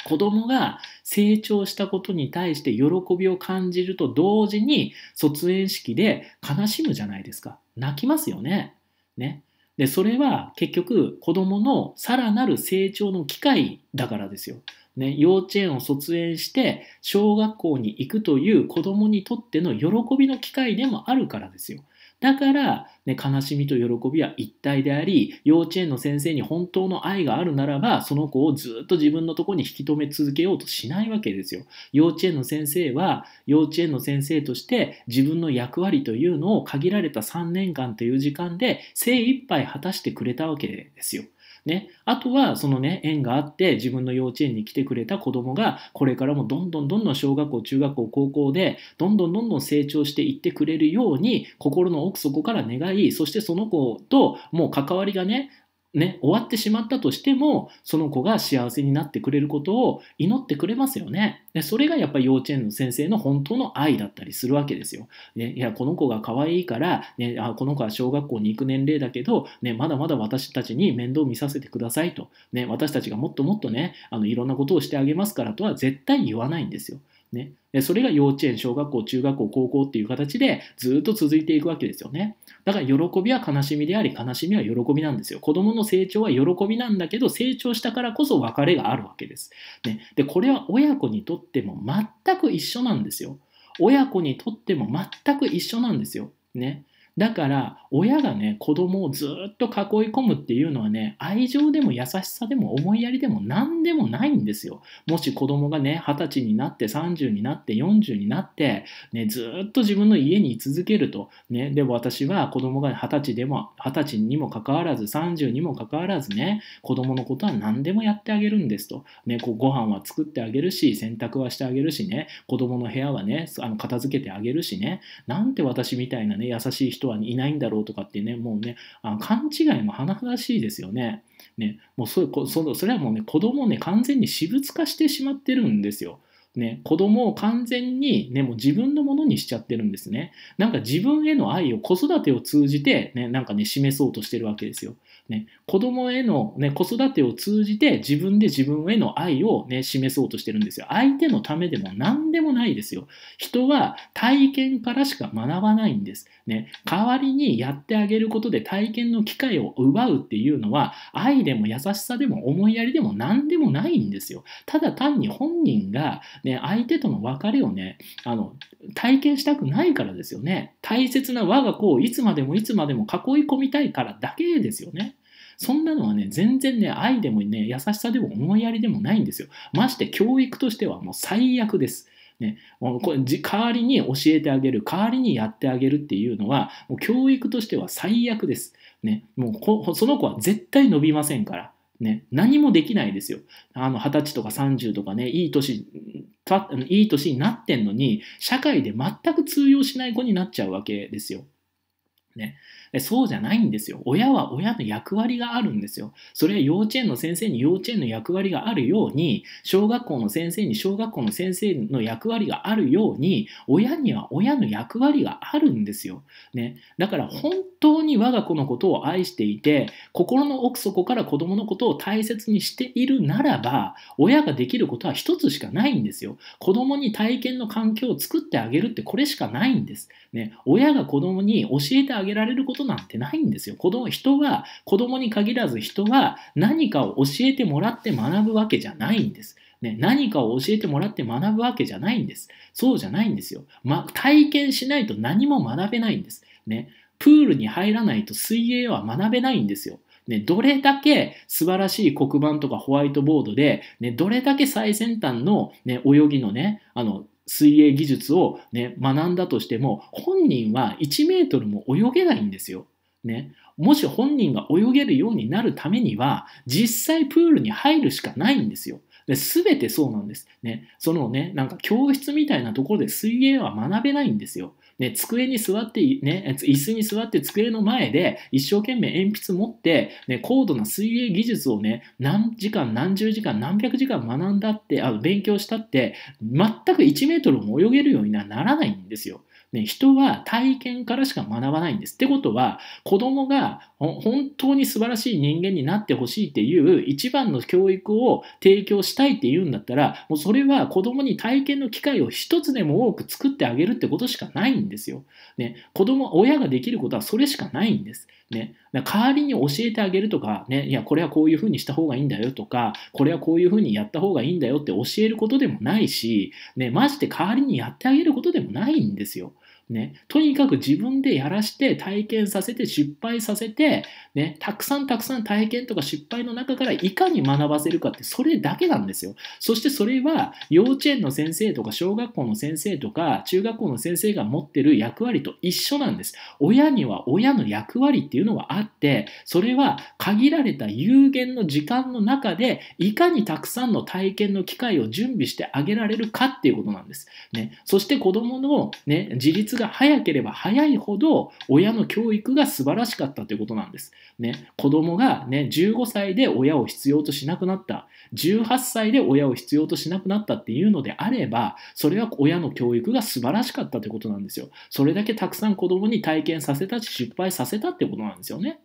子供が成長したことに対して喜びを感じると同時に卒園式で悲しむじゃないですか。泣きますよね。ね。で、それは結局子供のさらなる成長の機会だからですよ。ね、幼稚園を卒園して小学校に行くという子供にとっての喜びの機会でもあるからですよ。だから、ね、悲しみと喜びは一体であり、幼稚園の先生に本当の愛があるならば、その子をずっと自分のとこに引き止め続けようとしないわけですよ。幼稚園の先生は、幼稚園の先生として自分の役割というのを限られた3年間という時間で精一杯果たしてくれたわけですよ。ね、あとはそのね縁があって自分の幼稚園に来てくれた子供がこれからもどんどんどんどん小学校中学校高校でどんどんどんどん成長していってくれるように心の奥底から願いそしてその子ともう関わりがねね、終わってしまったとしても、その子が幸せになってくれることを祈ってくれますよね。でそれがやっぱり幼稚園の先生の本当の愛だったりするわけですよ。ね、いや、この子が可愛いから、ね、あこの子は小学校に行く年齢だけど、ね、まだまだ私たちに面倒見させてくださいと、ね、私たちがもっともっとね、あのいろんなことをしてあげますからとは絶対言わないんですよ。ね、それが幼稚園、小学校、中学校、高校っていう形でずっと続いていくわけですよね。だから喜びは悲しみであり、悲しみは喜びなんですよ。子供の成長は喜びなんだけど、成長したからこそ別れがあるわけです。ね、で、これは親子にとっても全く一緒なんですよ。親子にとっても全く一緒なんですよ。ね。だから親がね子供をずっと囲い込むっていうのはね愛情でも優しさでも思いやりでも何でもないんですよもし子供がね二十歳になって30になって40になって、ね、ずっと自分の家に居続けると、ね、で私は子供が二十歳でも二十歳にもかかわらず30にもかかわらずね子供のことは何でもやってあげるんですと、ね、こうご飯は作ってあげるし洗濯はしてあげるしね子供の部屋はねあの片付けてあげるしねなんて私みたいなね優しい人人はいないんだろうとかってね、もうね、あ勘違いも甚だしいですよね。ね、もうそそそれはもうね、子供をね、完全に私物化してしまってるんですよ。ね、子供を完全に、ね、もう自分のものにしちゃってるんですね。なんか自分への愛を子育てを通じて、ね、なんかね、示そうとしてるわけですよ。ね、子供への、ね、子育てを通じて自分で自分への愛を、ね、示そうとしてるんですよ。相手のためでも何でもないですよ。人は体験からしか学ばないんです。ね、代わりにやってあげることで体験の機会を奪うっていうのは愛でも優しさでも思いやりでも何でもないんですよ。ただ単に本人が、ね、相手との別れをねあの体験したくないからですよね。大切な我が子をいつまでもいつまでも囲い込みたいからだけですよね。そんなのはね、全然ね、愛でもね、優しさでも思いやりでもないんですよ。まして教育としてはもう最悪です。ね、これ代わりに教えてあげる代わりにやってあげるっていうのはもう教育としては最悪です、ね、もうその子は絶対伸びませんから、ね、何もできないですよあの20歳とか30とかねいい年いい年になってんのに社会で全く通用しない子になっちゃうわけですよ、ね、そうじゃないんですよ。親は親の役割があるんですよ。それは幼稚園の先生に幼稚園の役割があるように、小学校の先生に小学校の先生の役割があるように、親には親の役割があるんですよ。ね。だから本当に我が子のことを愛していて、心の奥底から子供のことを大切にしているならば、親ができることは一つしかないんですよ。子供に体験の環境を作ってあげるってこれしかないんです。ね。親が子供に教えてあげられることなんてないんですよ。子供、人は、子供に限らず人は何かを教えてもらって学ぶわけじゃないんです。ね、何かを教えてもらって学ぶわけじゃないんです。そうじゃないんですよ。ま、体験しないと何も学べないんです。ね、プールに入らないと水泳は学べないんですよ。ね、どれだけ素晴らしい黒板とかホワイトボードで、ね、どれだけ最先端の、ね、泳ぎのね、あの、水泳技術を、ね、学んだとしても本人は1メートルも泳げないんですよ。ね、もし本人が泳げるようになるためには実際プールに入るしかないんですよ。で全てそうなんです。ね、そのね、なんか教室みたいなところで水泳は学べないんですよ。ね、机に座って、ね、椅子に座って机の前で一生懸命鉛筆持って、ね、高度な水泳技術をね、何時間、何十時間、何百時間学んだって、あ勉強したって、全く1メートルも泳げるようにはならないんですよ。ね、人は体験からしか学ばないんです。ってことは、子供が本当に素晴らしい人間になってほしいっていう一番の教育を提供したいっていうんだったら、もうそれは子供に体験の機会を一つでも多く作ってあげるってことしかないんですよ。ね、子供、親ができることはそれしかないんです。ね、代わりに教えてあげるとか、ね、いや、これはこういうふうにした方がいいんだよとか、これはこういうふうにやった方がいいんだよって教えることでもないし、ね、マジで代わりにやってあげることでもないんですよ。ね、とにかく自分でやらして体験させて失敗させて、ね、たくさんたくさん体験とか失敗の中からいかに学ばせるかってそれだけなんですよそしてそれは幼稚園の先生とか小学校の先生とか中学校の先生が持ってる役割と一緒なんです親には親の役割っていうのはあってそれは限られた有限の時間の中でいかにたくさんの体験の機会を準備してあげられるかっていうことなんです、ね、そして子供の、ね、自立が早ければ早いほど親の教育が素晴らしかったということなんです。ね、子供がね、15歳で親を必要としなくなった、18歳で親を必要としなくなったっていうのであれば、それは親の教育が素晴らしかったということなんですよ。それだけたくさん子供に体験させたし、失敗させたってことなんですよね。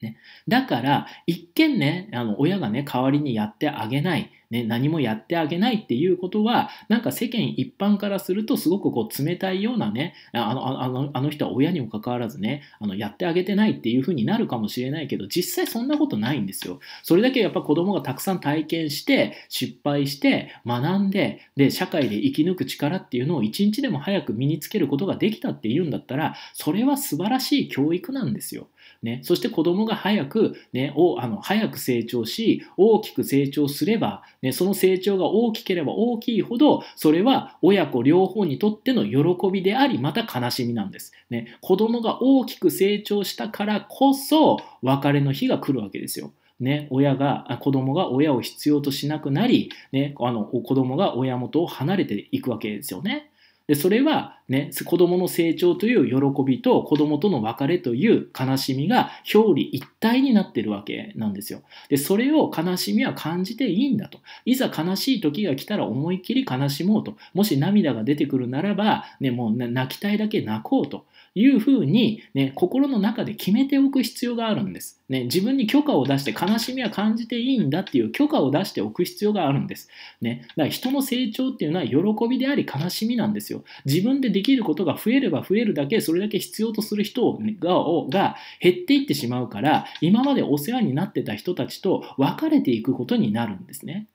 ね、だから、一見ね、あの親がね、代わりにやってあげない。ね、何もやってあげないっていうことは、なんか世間一般からするとすごくこう冷たいようなね、あの、あの、あの人は親にもかかわらずね、あの、やってあげてないっていうふうになるかもしれないけど、実際そんなことないんですよ。それだけやっぱ子供がたくさん体験して、失敗して、学んで、で、社会で生き抜く力っていうのを一日でも早く身につけることができたっていうんだったら、それは素晴らしい教育なんですよ。ね、そして子供が早く、ね、おあの早く成長し大きく成長すれば、ね、その成長が大きければ大きいほどそれは親子両方にとっての喜びでありまた悲しみなんです、ね、子供が大きく成長したからこそ別れの日が来るわけですよね、親が子供が親を必要としなくなり、ね、あの子供が親元を離れていくわけですよね。でそれは、ね、子供の成長という喜びと子供との別れという悲しみが表裏一体になってるわけなんですよ。で、それを悲しみは感じていいんだと。いざ悲しい時が来たら思いっきり悲しもうと。もし涙が出てくるならば、ね、もう泣きたいだけ泣こうと。いうふうに、ね、心の中で決めておく必要があるんです、ね。自分に許可を出して悲しみは感じていいんだっていう許可を出しておく必要があるんです。ね、だから人の成長っていうのは喜びであり悲しみなんですよ。自分でできることが増えれば増えるだけそれだけ必要とする人が減っていってしまうから今までお世話になってた人たちと別れていくことになるんですね。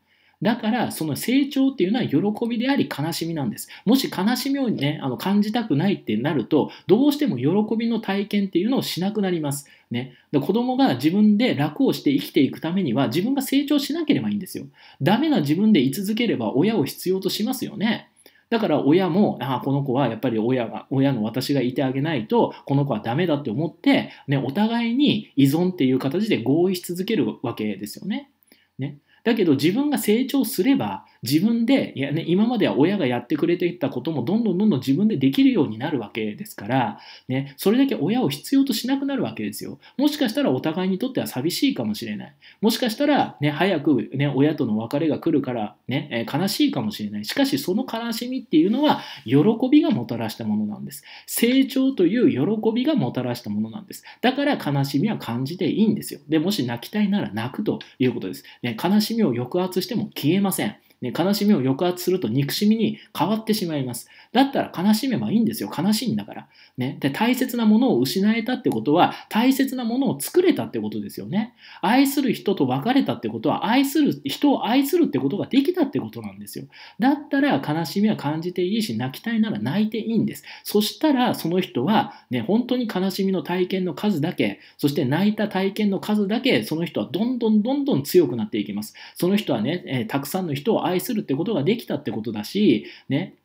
だから、その成長っていうのは喜びであり悲しみなんです。もし悲しみをね、あの感じたくないってなると、どうしても喜びの体験っていうのをしなくなります。ね、で子供が自分で楽をして生きていくためには自分が成長しなければいいんですよ。ダメな自分で居続ければ親を必要としますよね。だから親も、ああ、この子はやっぱり親が、親の私がいてあげないと、この子はダメだって思って、ね、お互いに依存っていう形で合意し続けるわけですよね。ね。だけど自分が成長すれば自分でいや、ね、今までは親がやってくれていたこともどんどんどんどん自分でできるようになるわけですから、ね、それだけ親を必要としなくなるわけですよ。もしかしたらお互いにとっては寂しいかもしれない。もしかしたら、ね、早く、ね、親との別れが来るから、ね、悲しいかもしれない。しかしその悲しみっていうのは喜びがもたらしたものなんです。成長という喜びがもたらしたものなんです。だから悲しみは感じていいんですよ。でもし泣きたいなら泣くということです。ね、悲しみを抑圧しても消えません。ね、悲しみを抑圧すると憎しみに変わってしまいます。だったら悲しめばいいんですよ。悲しいんだから。ね。で、大切なものを失えたってことは、大切なものを作れたってことですよね。愛する人と別れたってことは、愛する、人を愛するってことができたってことなんですよ。だったら悲しみは感じていいし、泣きたいなら泣いていいんです。そしたら、その人は、ね、本当に悲しみの体験の数だけ、そして泣いた体験の数だけ、その人はどんどんどんどん強くなっていきます。その人はね、えー、たくさんの人を愛するってことができたってことだし、ね、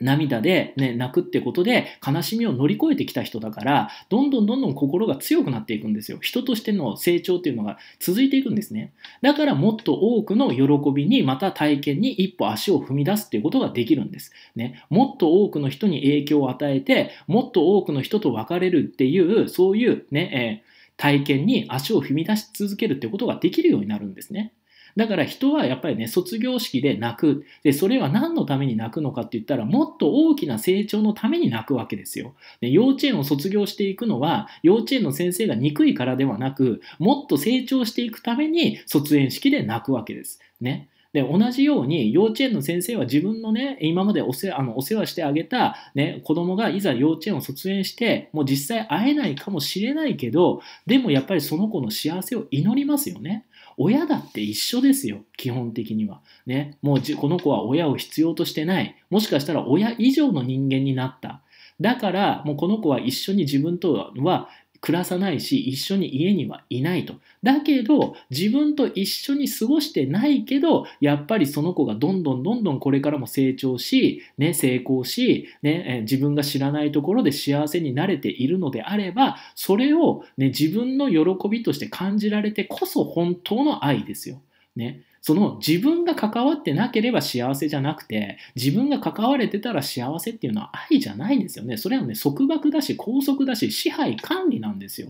涙で、ね、泣くってことで悲しみを乗り越えてきた人だからどんどんどんどん心が強くなっていくんですよ人としての成長っていうのが続いていくんですねだからもっと多くの喜びにまた体験に一歩足を踏み出すっていうことができるんです、ね、もっと多くの人に影響を与えてもっと多くの人と別れるっていうそういうね、えー、体験に足を踏み出し続けるってことができるようになるんですねだから人はやっぱりね、卒業式で泣く。で、それは何のために泣くのかって言ったら、もっと大きな成長のために泣くわけですよ。で幼稚園を卒業していくのは、幼稚園の先生が憎いからではなく、もっと成長していくために卒園式で泣くわけです。ね。で同じように幼稚園の先生は自分のね今までお世あのお世話してあげた、ね、子供がいざ幼稚園を卒園してもう実際会えないかもしれないけどでもやっぱりその子の幸せを祈りますよね親だって一緒ですよ、基本的には。ね、もうこの子は親を必要としてない。もしかしたら親以上の人間になった。だから、もうこの子は一緒に自分とは暮らさないし、一緒に家にはいないと。だけど、自分と一緒に過ごしてないけど、やっぱりその子がどんどんどんどんこれからも成長し、ね、成功し、ね、自分が知らないところで幸せになれているのであれば、それを、ね、自分の喜びとして感じられてこそ本当の愛ですよ。ね、その自分が関わってなければ幸せじゃなくて、自分が関われてたら幸せっていうのは愛じゃないんですよね。それはね、束縛だし、拘束だし、支配管理なんですよ。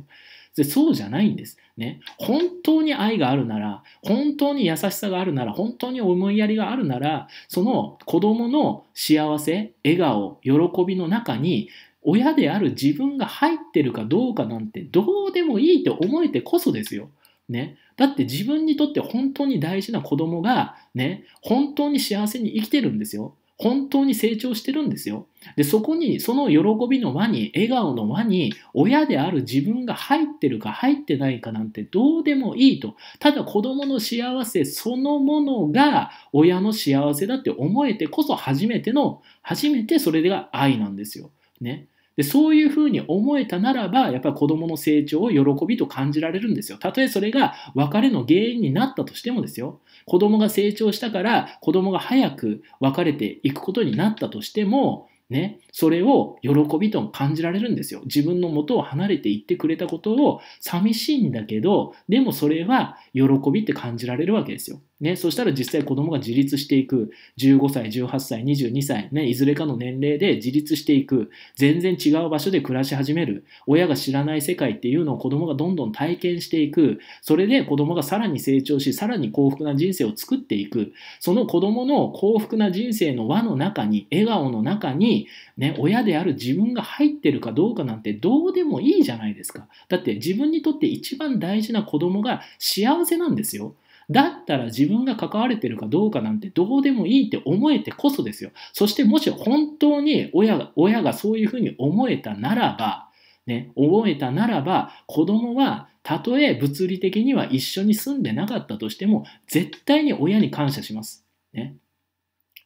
でそうじゃないんです。ね。本当に愛があるなら、本当に優しさがあるなら、本当に思いやりがあるなら、その子供の幸せ、笑顔、喜びの中に、親である自分が入ってるかどうかなんてどうでもいいって思えてこそですよ。ね、だって自分にとって本当に大事な子供がね、本当に幸せに生きてるんですよ。本当に成長してるんですよ。で、そこに、その喜びの輪に、笑顔の輪に、親である自分が入ってるか入ってないかなんてどうでもいいと。ただ子供の幸せそのものが親の幸せだって思えてこそ初めての、初めてそれが愛なんですよ。ね。でそういうふうに思えたならば、やっぱり子供の成長を喜びと感じられるんですよ。たとえそれが別れの原因になったとしてもですよ。子供が成長したから、子供が早く別れていくことになったとしても、ね、それを喜びと感じられるんですよ。自分の元を離れていってくれたことを寂しいんだけど、でもそれは喜びって感じられるわけですよ。ね、そしたら実際子供が自立していく。15歳、18歳、22歳、ね、いずれかの年齢で自立していく。全然違う場所で暮らし始める。親が知らない世界っていうのを子供がどんどん体験していく。それで子供がさらに成長し、さらに幸福な人生を作っていく。その子供の幸福な人生の輪の中に、笑顔の中に、ね、親である自分が入ってるかどうかなんてどうでもいいじゃないですか。だって自分にとって一番大事な子供が幸せなんですよ。だったら自分が関われてるかどうかなんてどうでもいいって思えてこそですよ。そしてもし本当に親が、親がそういうふうに思えたならば、ね、思えたならば、子供はたとえ物理的には一緒に住んでなかったとしても、絶対に親に感謝します。ね。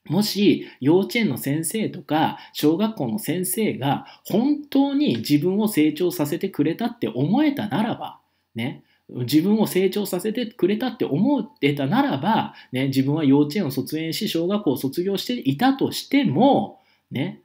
もし幼稚園の先生とか小学校の先生が本当に自分を成長させてくれたって思えたならば、ね、自分を成長させてくれたって思ってたならば、ね、自分は幼稚園を卒園し小学校を卒業していたとしても、ね、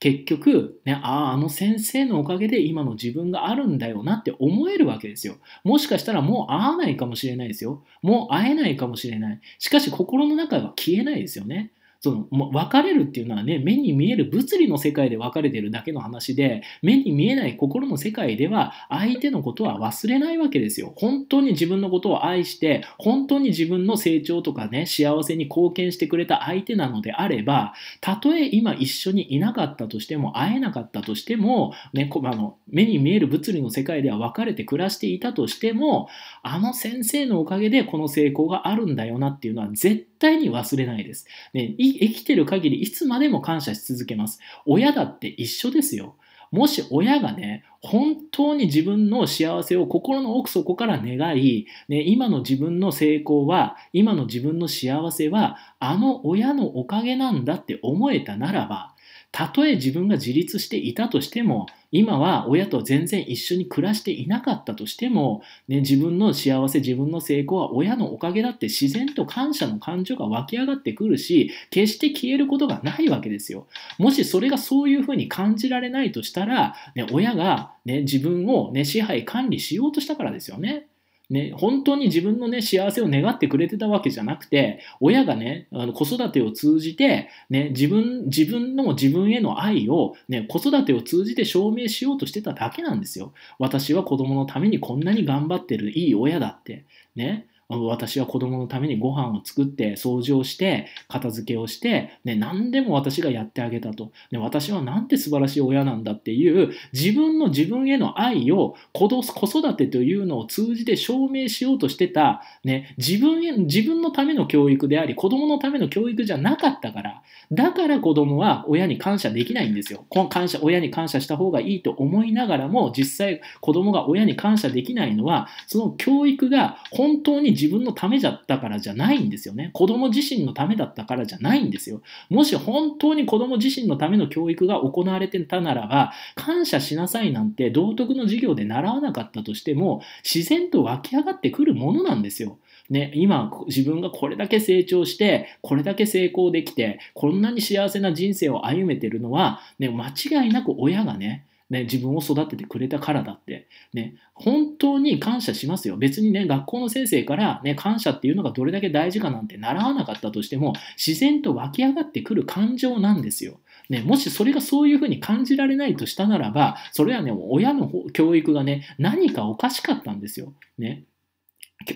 結局、ね、ああ、あの先生のおかげで今の自分があるんだよなって思えるわけですよ。もしかしたらもう会わないかもしれないですよ。もう会えないかもしれない。しかし心の中は消えないですよね。その、う別れるっていうのはね、目に見える物理の世界で別れてるだけの話で、目に見えない心の世界では、相手のことは忘れないわけですよ。本当に自分のことを愛して、本当に自分の成長とかね、幸せに貢献してくれた相手なのであれば、たとえ今一緒にいなかったとしても、会えなかったとしても、ね、あの、目に見える物理の世界では別れて暮らしていたとしても、あの先生のおかげでこの成功があるんだよなっていうのは絶対に忘れないです。ね、い生きてる限りいつまでも感謝し続けます。親だって一緒ですよ。もし親がね、本当に自分の幸せを心の奥底から願い、ね、今の自分の成功は、今の自分の幸せは、あの親のおかげなんだって思えたならば、たとえ自分が自立していたとしても、今は親と全然一緒に暮らしていなかったとしても、ね、自分の幸せ、自分の成功は親のおかげだって自然と感謝の感情が湧き上がってくるし、決して消えることがないわけですよ。もしそれがそういうふうに感じられないとしたら、ね、親が、ね、自分を、ね、支配管理しようとしたからですよね。ね、本当に自分のね、幸せを願ってくれてたわけじゃなくて、親がね、あの子育てを通じて、ね、自分、自分の自分への愛を、ね、子育てを通じて証明しようとしてただけなんですよ。私は子供のためにこんなに頑張ってるいい親だって。ね。私は子供のためにご飯を作って掃除をして片付けをして、ね、何でも私がやってあげたと、ね、私はなんて素晴らしい親なんだっていう自分の自分への愛を子育てというのを通じて証明しようとしてた、ね、自分へ自分のための教育であり子供のための教育じゃなかったからだから子供は親に感謝できないんですよ感謝親に感謝した方がいいと思いながらも実際子供が親に感謝できないのはその教育が本当に自分のためだったからじゃないんですよね。子供自身のためだったからじゃないんですよ。もし本当に子供自身のための教育が行われてたならば、感謝しなさいなんて道徳の授業で習わなかったとしても、自然と湧き上がってくるものなんですよ。ね、今自分がこれだけ成長してこれだけ成功できてこんなに幸せな人生を歩めてるのは、ね、間違いなく親がねね、自分を育ててくれたからだって、ね、本当に感謝しますよ。別にね、学校の先生から、ね、感謝っていうのがどれだけ大事かなんて習わなかったとしても、自然と湧き上がってくる感情なんですよ。ね、もしそれがそういうふうに感じられないとしたならば、それはね、親の教育がね、何かおかしかったんですよ。ね。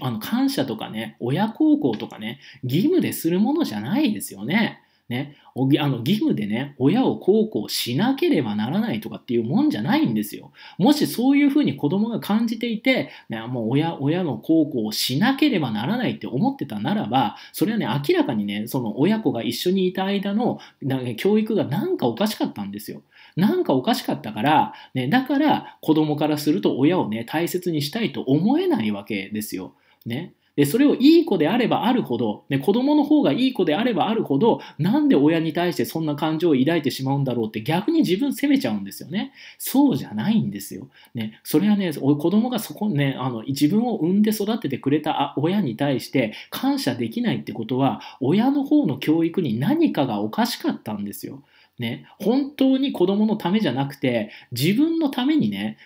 あの感謝とかね、親孝行とかね、義務でするものじゃないですよね。ね、あの義務でね、親を孝行しなければならないとかっていうもんじゃないんですよ。もしそういうふうに子供が感じていて、ね、もう親、親の孝行をしなければならないって思ってたならば、それはね、明らかにね、その親子が一緒にいた間の、ね、教育がなんかおかしかったんですよ。なんかおかしかったから、ね、だから子供からすると親をね、大切にしたいと思えないわけですよ。ね。で、それをいい子であればあるほど、ね、子供の方がいい子であればあるほど、なんで親に対してそんな感情を抱いてしまうんだろうって逆に自分責めちゃうんですよね。そうじゃないんですよ。ね、それはね、子供がそこね、あの、自分を産んで育ててくれた親に対して感謝できないってことは、親の方の教育に何かがおかしかったんですよ。ね、本当に子供のためじゃなくて、自分のためにね、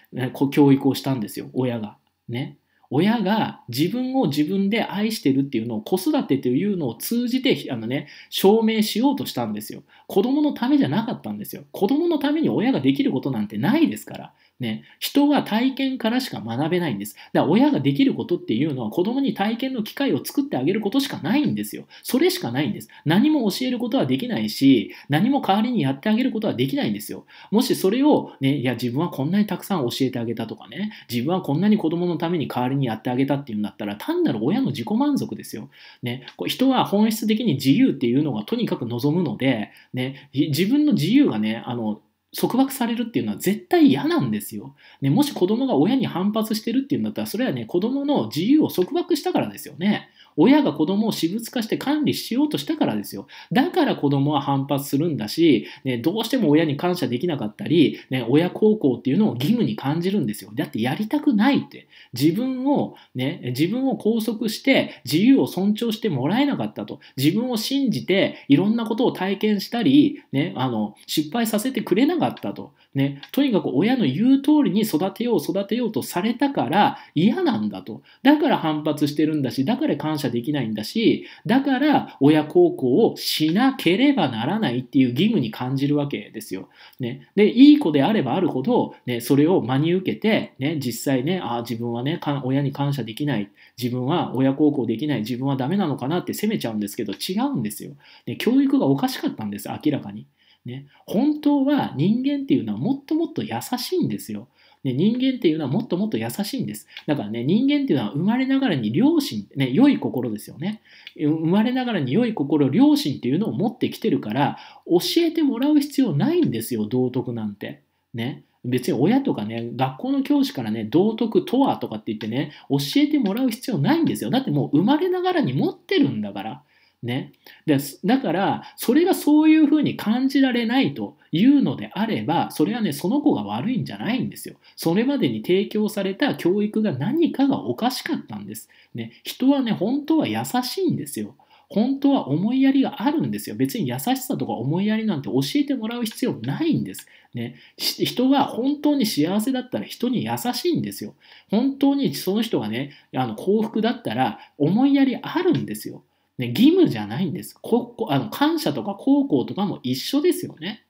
教育をしたんですよ、親が。ね。親が自分を自分で愛してるっていうのを子育てというのを通じてあのね、証明しようとしたんですよ。子供のためじゃなかったんですよ。子供のために親ができることなんてないですから。ね。人は体験からしか学べないんです。だから親ができることっていうのは子供に体験の機会を作ってあげることしかないんですよ。それしかないんです。何も教えることはできないし、何も代わりにやってあげることはできないんですよ。もしそれをね、いや自分はこんなにたくさん教えてあげたとかね、自分はこんなに子供のために代わりにやってあげたっていうんだったら、単なる親の自己満足ですよ。ね。人は本質的に自由っていうのがとにかく望むので、ねね、自分の自由がね、あの、束縛されるっていうのは絶対嫌なんですよ。ね、もし子供が親に反発してるっていうんだったら、それはね、子供の自由を束縛したからですよね。親が子供を私物化して管理しようとしたからですよ。だから子供は反発するんだし、ね、どうしても親に感謝できなかったり、ね、親孝行っていうのを義務に感じるんですよ。だってやりたくないって。自分を、ね、自分を拘束して自由を尊重してもらえなかったと。自分を信じていろんなことを体験したり、ね、あの、失敗させてくれなかったと。ね、とにかく親の言う通りに育てよう育てようとされたから嫌なんだと。だから反発してるんだし、だから感謝できないんだし、だから親孝行をしなければならないっていう義務に感じるわけですよ。ね、で、いい子であればあるほど、ね、それを真に受けて、ね、実際ね、ああ、自分はね親に感謝できない、自分は親孝行できない、自分はダメなのかなって責めちゃうんですけど、違うんですよ。ね、教育がおかしかったんです、明らかに。ね、本当は人間っていうのはもっともっと優しいんですよ。ね、人間っていうのはもっともっと優しいんです。だからね、人間っていうのは生まれながらに良心、ね、良い心ですよね。生まれながらに良い心、良心っていうのを持ってきてるから、教えてもらう必要ないんですよ、道徳なんて。ね。別に親とかね、学校の教師からね、道徳とはとかって言ってね、教えてもらう必要ないんですよ。だってもう生まれながらに持ってるんだから。ね。で、だから、それがそういうふうに感じられないというのであれば、それはね、その子が悪いんじゃないんですよ。それまでに提供された教育が何かがおかしかったんです。ね、人はね、本当は優しいんですよ。本当は思いやりがあるんですよ。別に優しさとか思いやりなんて教えてもらう必要ないんです。ね、人は本当に幸せだったら人に優しいんですよ。本当にその人がね、あの幸福だったら思いやりあるんですよ。ね、義務じゃないんです。ここあの感謝とか孝行とかも一緒ですよね。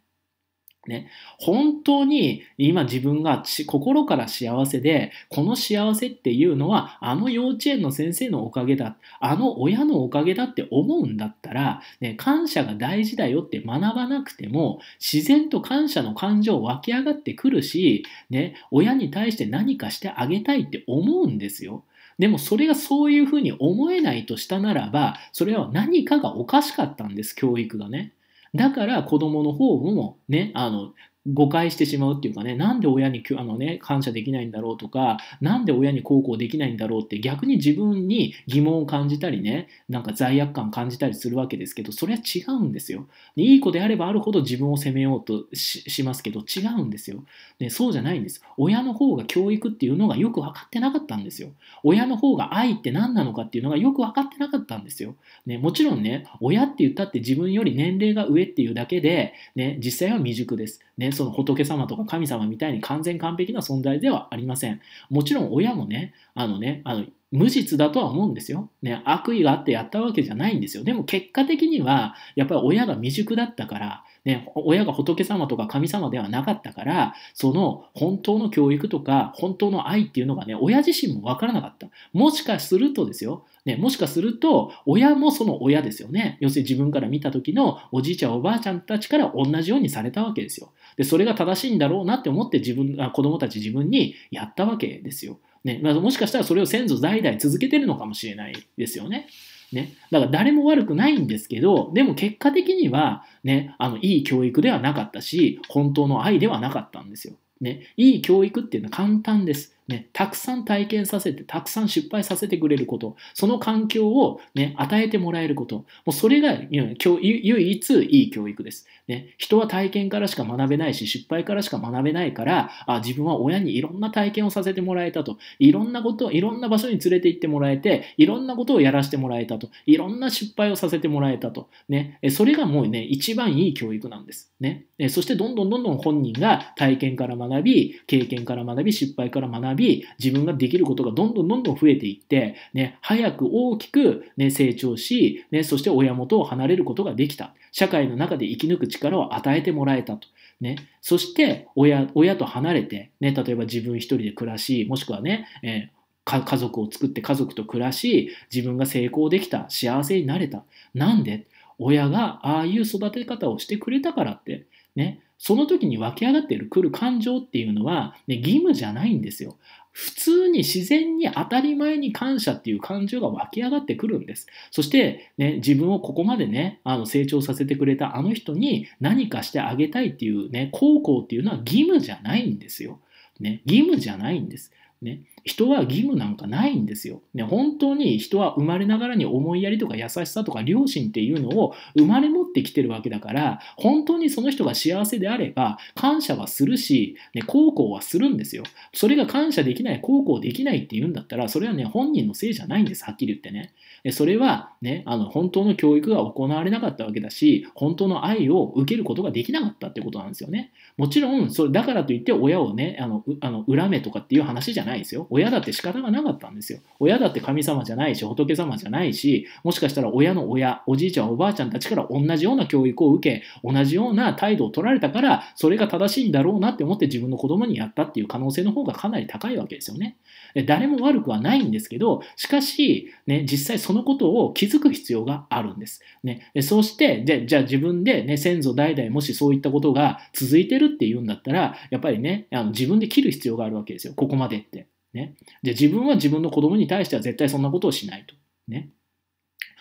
ね、本当に今自分が心から幸せでこの幸せっていうのはあの幼稚園の先生のおかげだあの親のおかげだって思うんだったら、ね、感謝が大事だよって学ばなくても自然と感謝の感情湧き上がってくるし、ね、親に対して何かしてあげたいって思うんですよ。でもそれがそういうふうに思えないとしたならば、それは何かがおかしかったんです、教育がね。だから子供の方もね、あの、誤解してしまうっていうかね、なんで親にあの、ね、感謝できないんだろうとか、なんで親に孝行できないんだろうって逆に自分に疑問を感じたりね、なんか罪悪感感じたりするわけですけど、それは違うんですよ。でいい子であればあるほど自分を責めようとしますけど、違うんですよ、ね。そうじゃないんです。親の方が教育っていうのがよく分かってなかったんですよ。親の方が愛って何なのかっていうのがよく分かってなかったんですよ。ね、もちろんね、親って言ったって自分より年齢が上っていうだけで、ね、実際は未熟です。ね、その仏様とか神様みたいに完全完璧な存在ではありません。もちろん親もね、あのね、あの無実だとは思うんですよ、ね。悪意があってやったわけじゃないんですよ。でも結果的には、やっぱり親が未熟だったから、ね、親が仏様とか神様ではなかったから、その本当の教育とか、本当の愛っていうのがね、親自身もわからなかった。もしかするとですよ、ね、もしかすると、親もその親ですよね。要するに自分から見た時のおじいちゃんおばあちゃんたちから同じようにされたわけですよ。で、それが正しいんだろうなって思って自分、子供たち自分にやったわけですよ。ね、まあ、もしかしたらそれを先祖代々続けてるのかもしれないですよね。ね。だから誰も悪くないんですけど、でも結果的には、ね、あの、いい教育ではなかったし、本当の愛ではなかったんですよ。ね、いい教育っていうのは簡単です。ね、たくさん体験させて、たくさん失敗させてくれること、その環境を、ね、与えてもらえること、もうそれが、唯一いい教育です、ね。人は体験からしか学べないし、失敗からしか学べないから、あ自分は親にいろんな体験をさせてもらえたと、いろんなことを、いろんな場所に連れて行ってもらえて、いろんなことをやらせてもらえたと、いろんな失敗をさせてもらえたと、ね、それがもうね、一番いい教育なんです。ね、そしてどんどんどんどん本人が体験から学び、経験から学び、失敗から学び、び自分ができることがどんどんどんどん増えていって、ね、早く大きく、ね、成長し、ね、そして親元を離れることができた。社会の中で生き抜く力を与えてもらえたと。ね、そして親親と離れて、ね、例えば自分一人で暮らしもしくはね、えー家族を作って家族と暮らし自分が成功できた幸せになれたなんで親がああいう育て方をしてくれたからってねその時に湧き上がってくる感情っていうのは、ね、義務じゃないんですよ。普通に自然に当たり前に感謝っていう感情が湧き上がってくるんです。そして、ね、自分をここまでね、あの成長させてくれたあの人に何かしてあげたいっていうね、孝行っていうのは義務じゃないんですよ。ね、義務じゃないんです。ね、人は義務なんかないんですよ、ね。本当に人は生まれながらに思いやりとか優しさとか良心っていうのを生まれ持ってきてるわけだから、本当にその人が幸せであれば感謝はするし、ね、孝行はするんですよ。それが感謝できない、孝行できないっていうんだったら、それはね、本人のせいじゃないんです、はっきり言ってね。それはね、あの、本当の教育が行われなかったわけだし、本当の愛を受けることができなかったってことなんですよね。もちろん、それだからといって親をね、あの、あの恨めとかっていう話じゃないないですよ。親だって仕方がなかったんですよ。親だって神様じゃないし、仏様じゃないし、もしかしたら親の親、おじいちゃん、おばあちゃんたちから同じような教育を受け、同じような態度を取られたから、それが正しいんだろうなって思って自分の子供にやったっていう可能性の方がかなり高いわけですよね。で誰も悪くはないんですけど、しかし、ね、実際そのことを気づく必要があるんです。ね、でそうして、でじゃあ自分で、ね、先祖代々もしそういったことが続いてるっていうんだったら、やっぱりね、あの自分で切る必要があるわけですよ。ここまでって。ね。で、自分は自分の子供に対しては絶対そんなことをしないと。ね。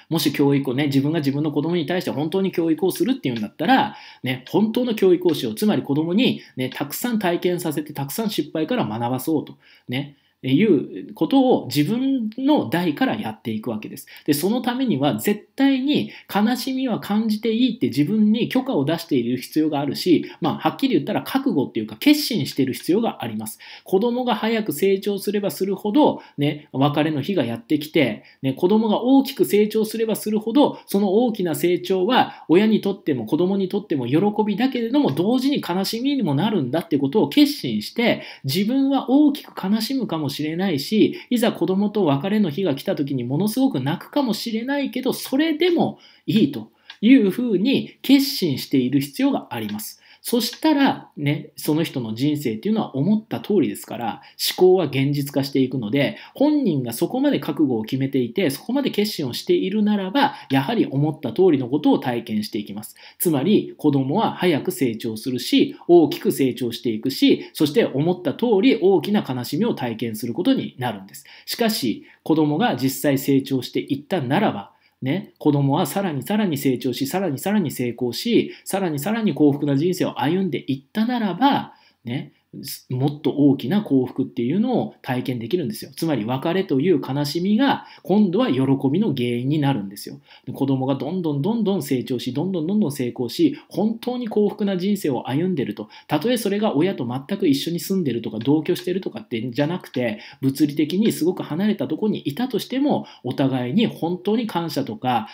もし教育をね、自分が自分の子供に対して本当に教育をするっていうんだったら、ね、本当の教育をしよう。つまり子供にね、たくさん体験させて、たくさん失敗から学ばそうと。ね。いうことを自分の代からやっていくわけです。で、そのためには絶対に悲しみは感じていいって自分に許可を出している必要があるし、まあ、はっきり言ったら覚悟っていうか決心している必要があります。子供が早く成長すればするほど、ね、別れの日がやってきて、ね、子供が大きく成長すればするほど、その大きな成長は親にとっても子供にとっても喜びだけれども、同時に悲しみにもなるんだってことを決心して、自分は大きく悲しむかもしれないしれないしいざ子供と別れの日が来た時にものすごく泣くかもしれないけどそれでもいいというふうに決心している必要があります。そしたら、ね、その人の人生っていうのは思った通りですから、思考は現実化していくので、本人がそこまで覚悟を決めていて、そこまで決心をしているならば、やはり思った通りのことを体験していきます。つまり、子供は早く成長するし、大きく成長していくし、そして思った通り大きな悲しみを体験することになるんです。しかし、子供が実際成長していったならば、ね、子供はさらにさらに成長し、さらにさらに成功し、さらにさらに幸福な人生を歩んでいったならば、ね、もっと大きな幸福っていうのを体験できるんですよ。つまり別れという悲しみが今度は喜びの原因になるんですよ。子供がどんどんどんどん成長し、どんどんどんどん成功し、本当に幸福な人生を歩んでると。たとえそれが親と全く一緒に住んでるとか同居してるとかってじゃなくて、物理的にすごく離れたとこにいたとしても、お互いに本当に感謝とか、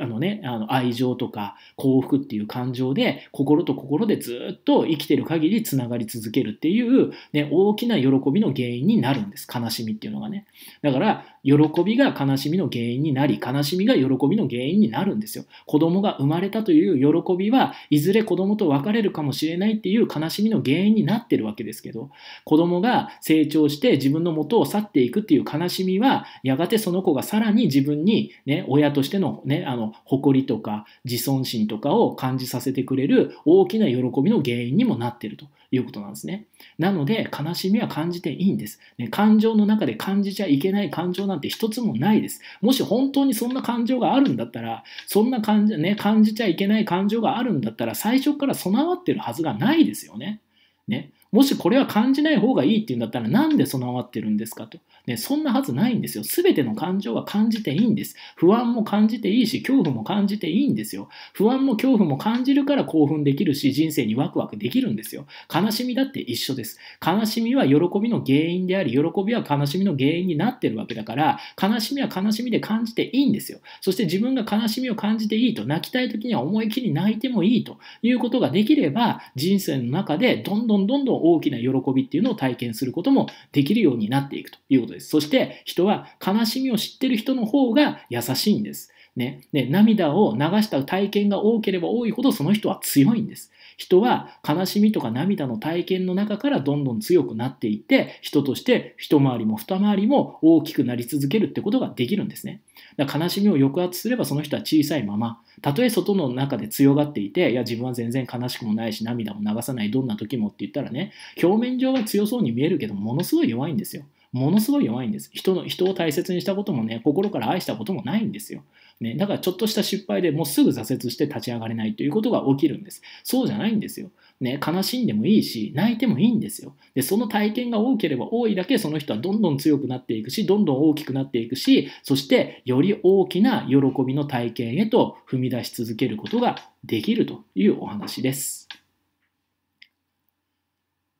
あのね、あの愛情とか幸福っていう感情で心と心でずっと生きてる限りつながり続ける。るっていう、ね、大きな喜びの原因になるんです悲しみっていうのがねだから喜びが悲しみの原因になり悲しみが喜びの原因になるんですよ子供が生まれたという喜びはいずれ子供と別れるかもしれないっていう悲しみの原因になってるわけですけど子供が成長して自分の元を去っていくっていう悲しみはやがてその子がさらに自分に、ね、親としての,、ね、あの誇りとか自尊心とかを感じさせてくれる大きな喜びの原因にもなってるということなんですね。なので、悲しみは感じていいんです、ね。感情の中で感じちゃいけない感情なんて一つもないです。もし本当にそんな感情があるんだったら、そんな感じ,、ね、感じちゃいけない感情があるんだったら、最初から備わってるはずがないですよね。ねもしこれは感じない方がいいっていうんだったら、なんで備わってるんですかと。ね、そんなはずないんですよ。すべての感情は感じていいんです。不安も感じていいし、恐怖も感じていいんですよ。不安も恐怖も感じるから興奮できるし、人生にワクワクできるんですよ。悲しみだって一緒です。悲しみは喜びの原因であり、喜びは悲しみの原因になってるわけだから、悲しみは悲しみで感じていいんですよ。そして自分が悲しみを感じていいと、泣きたい時には思い切り泣いてもいいということができれば、人生の中でどんどんどんどん大きな喜びっていうのを体験することもできるようになっていくということです。そして人は悲しみを知ってる人の方が優しいんです。ね、で涙を流した体験が多ければ多いほどその人は強いんです。人は悲しみとか涙の体験の中からどんどん強くなっていって人として一回りも二回りも大きくなり続けるってことができるんですねだから悲しみを抑圧すればその人は小さいままたとえ外の中で強がっていていや自分は全然悲しくもないし涙も流さないどんな時もって言ったらね表面上は強そうに見えるけどものすごい弱いんですよものすごい弱いんです。人の人を大切にしたこともね、心から愛したこともないんですよ。ね、だからちょっとした失敗でもうすぐ挫折して立ち上がれないということが起きるんです。そうじゃないんですよ。ね、悲しんでもいいし、泣いてもいいんですよ。で、その体験が多ければ多いだけ、その人はどんどん強くなっていくし、どんどん大きくなっていくし、そしてより大きな喜びの体験へと踏み出し続けることができるというお話です。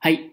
はい。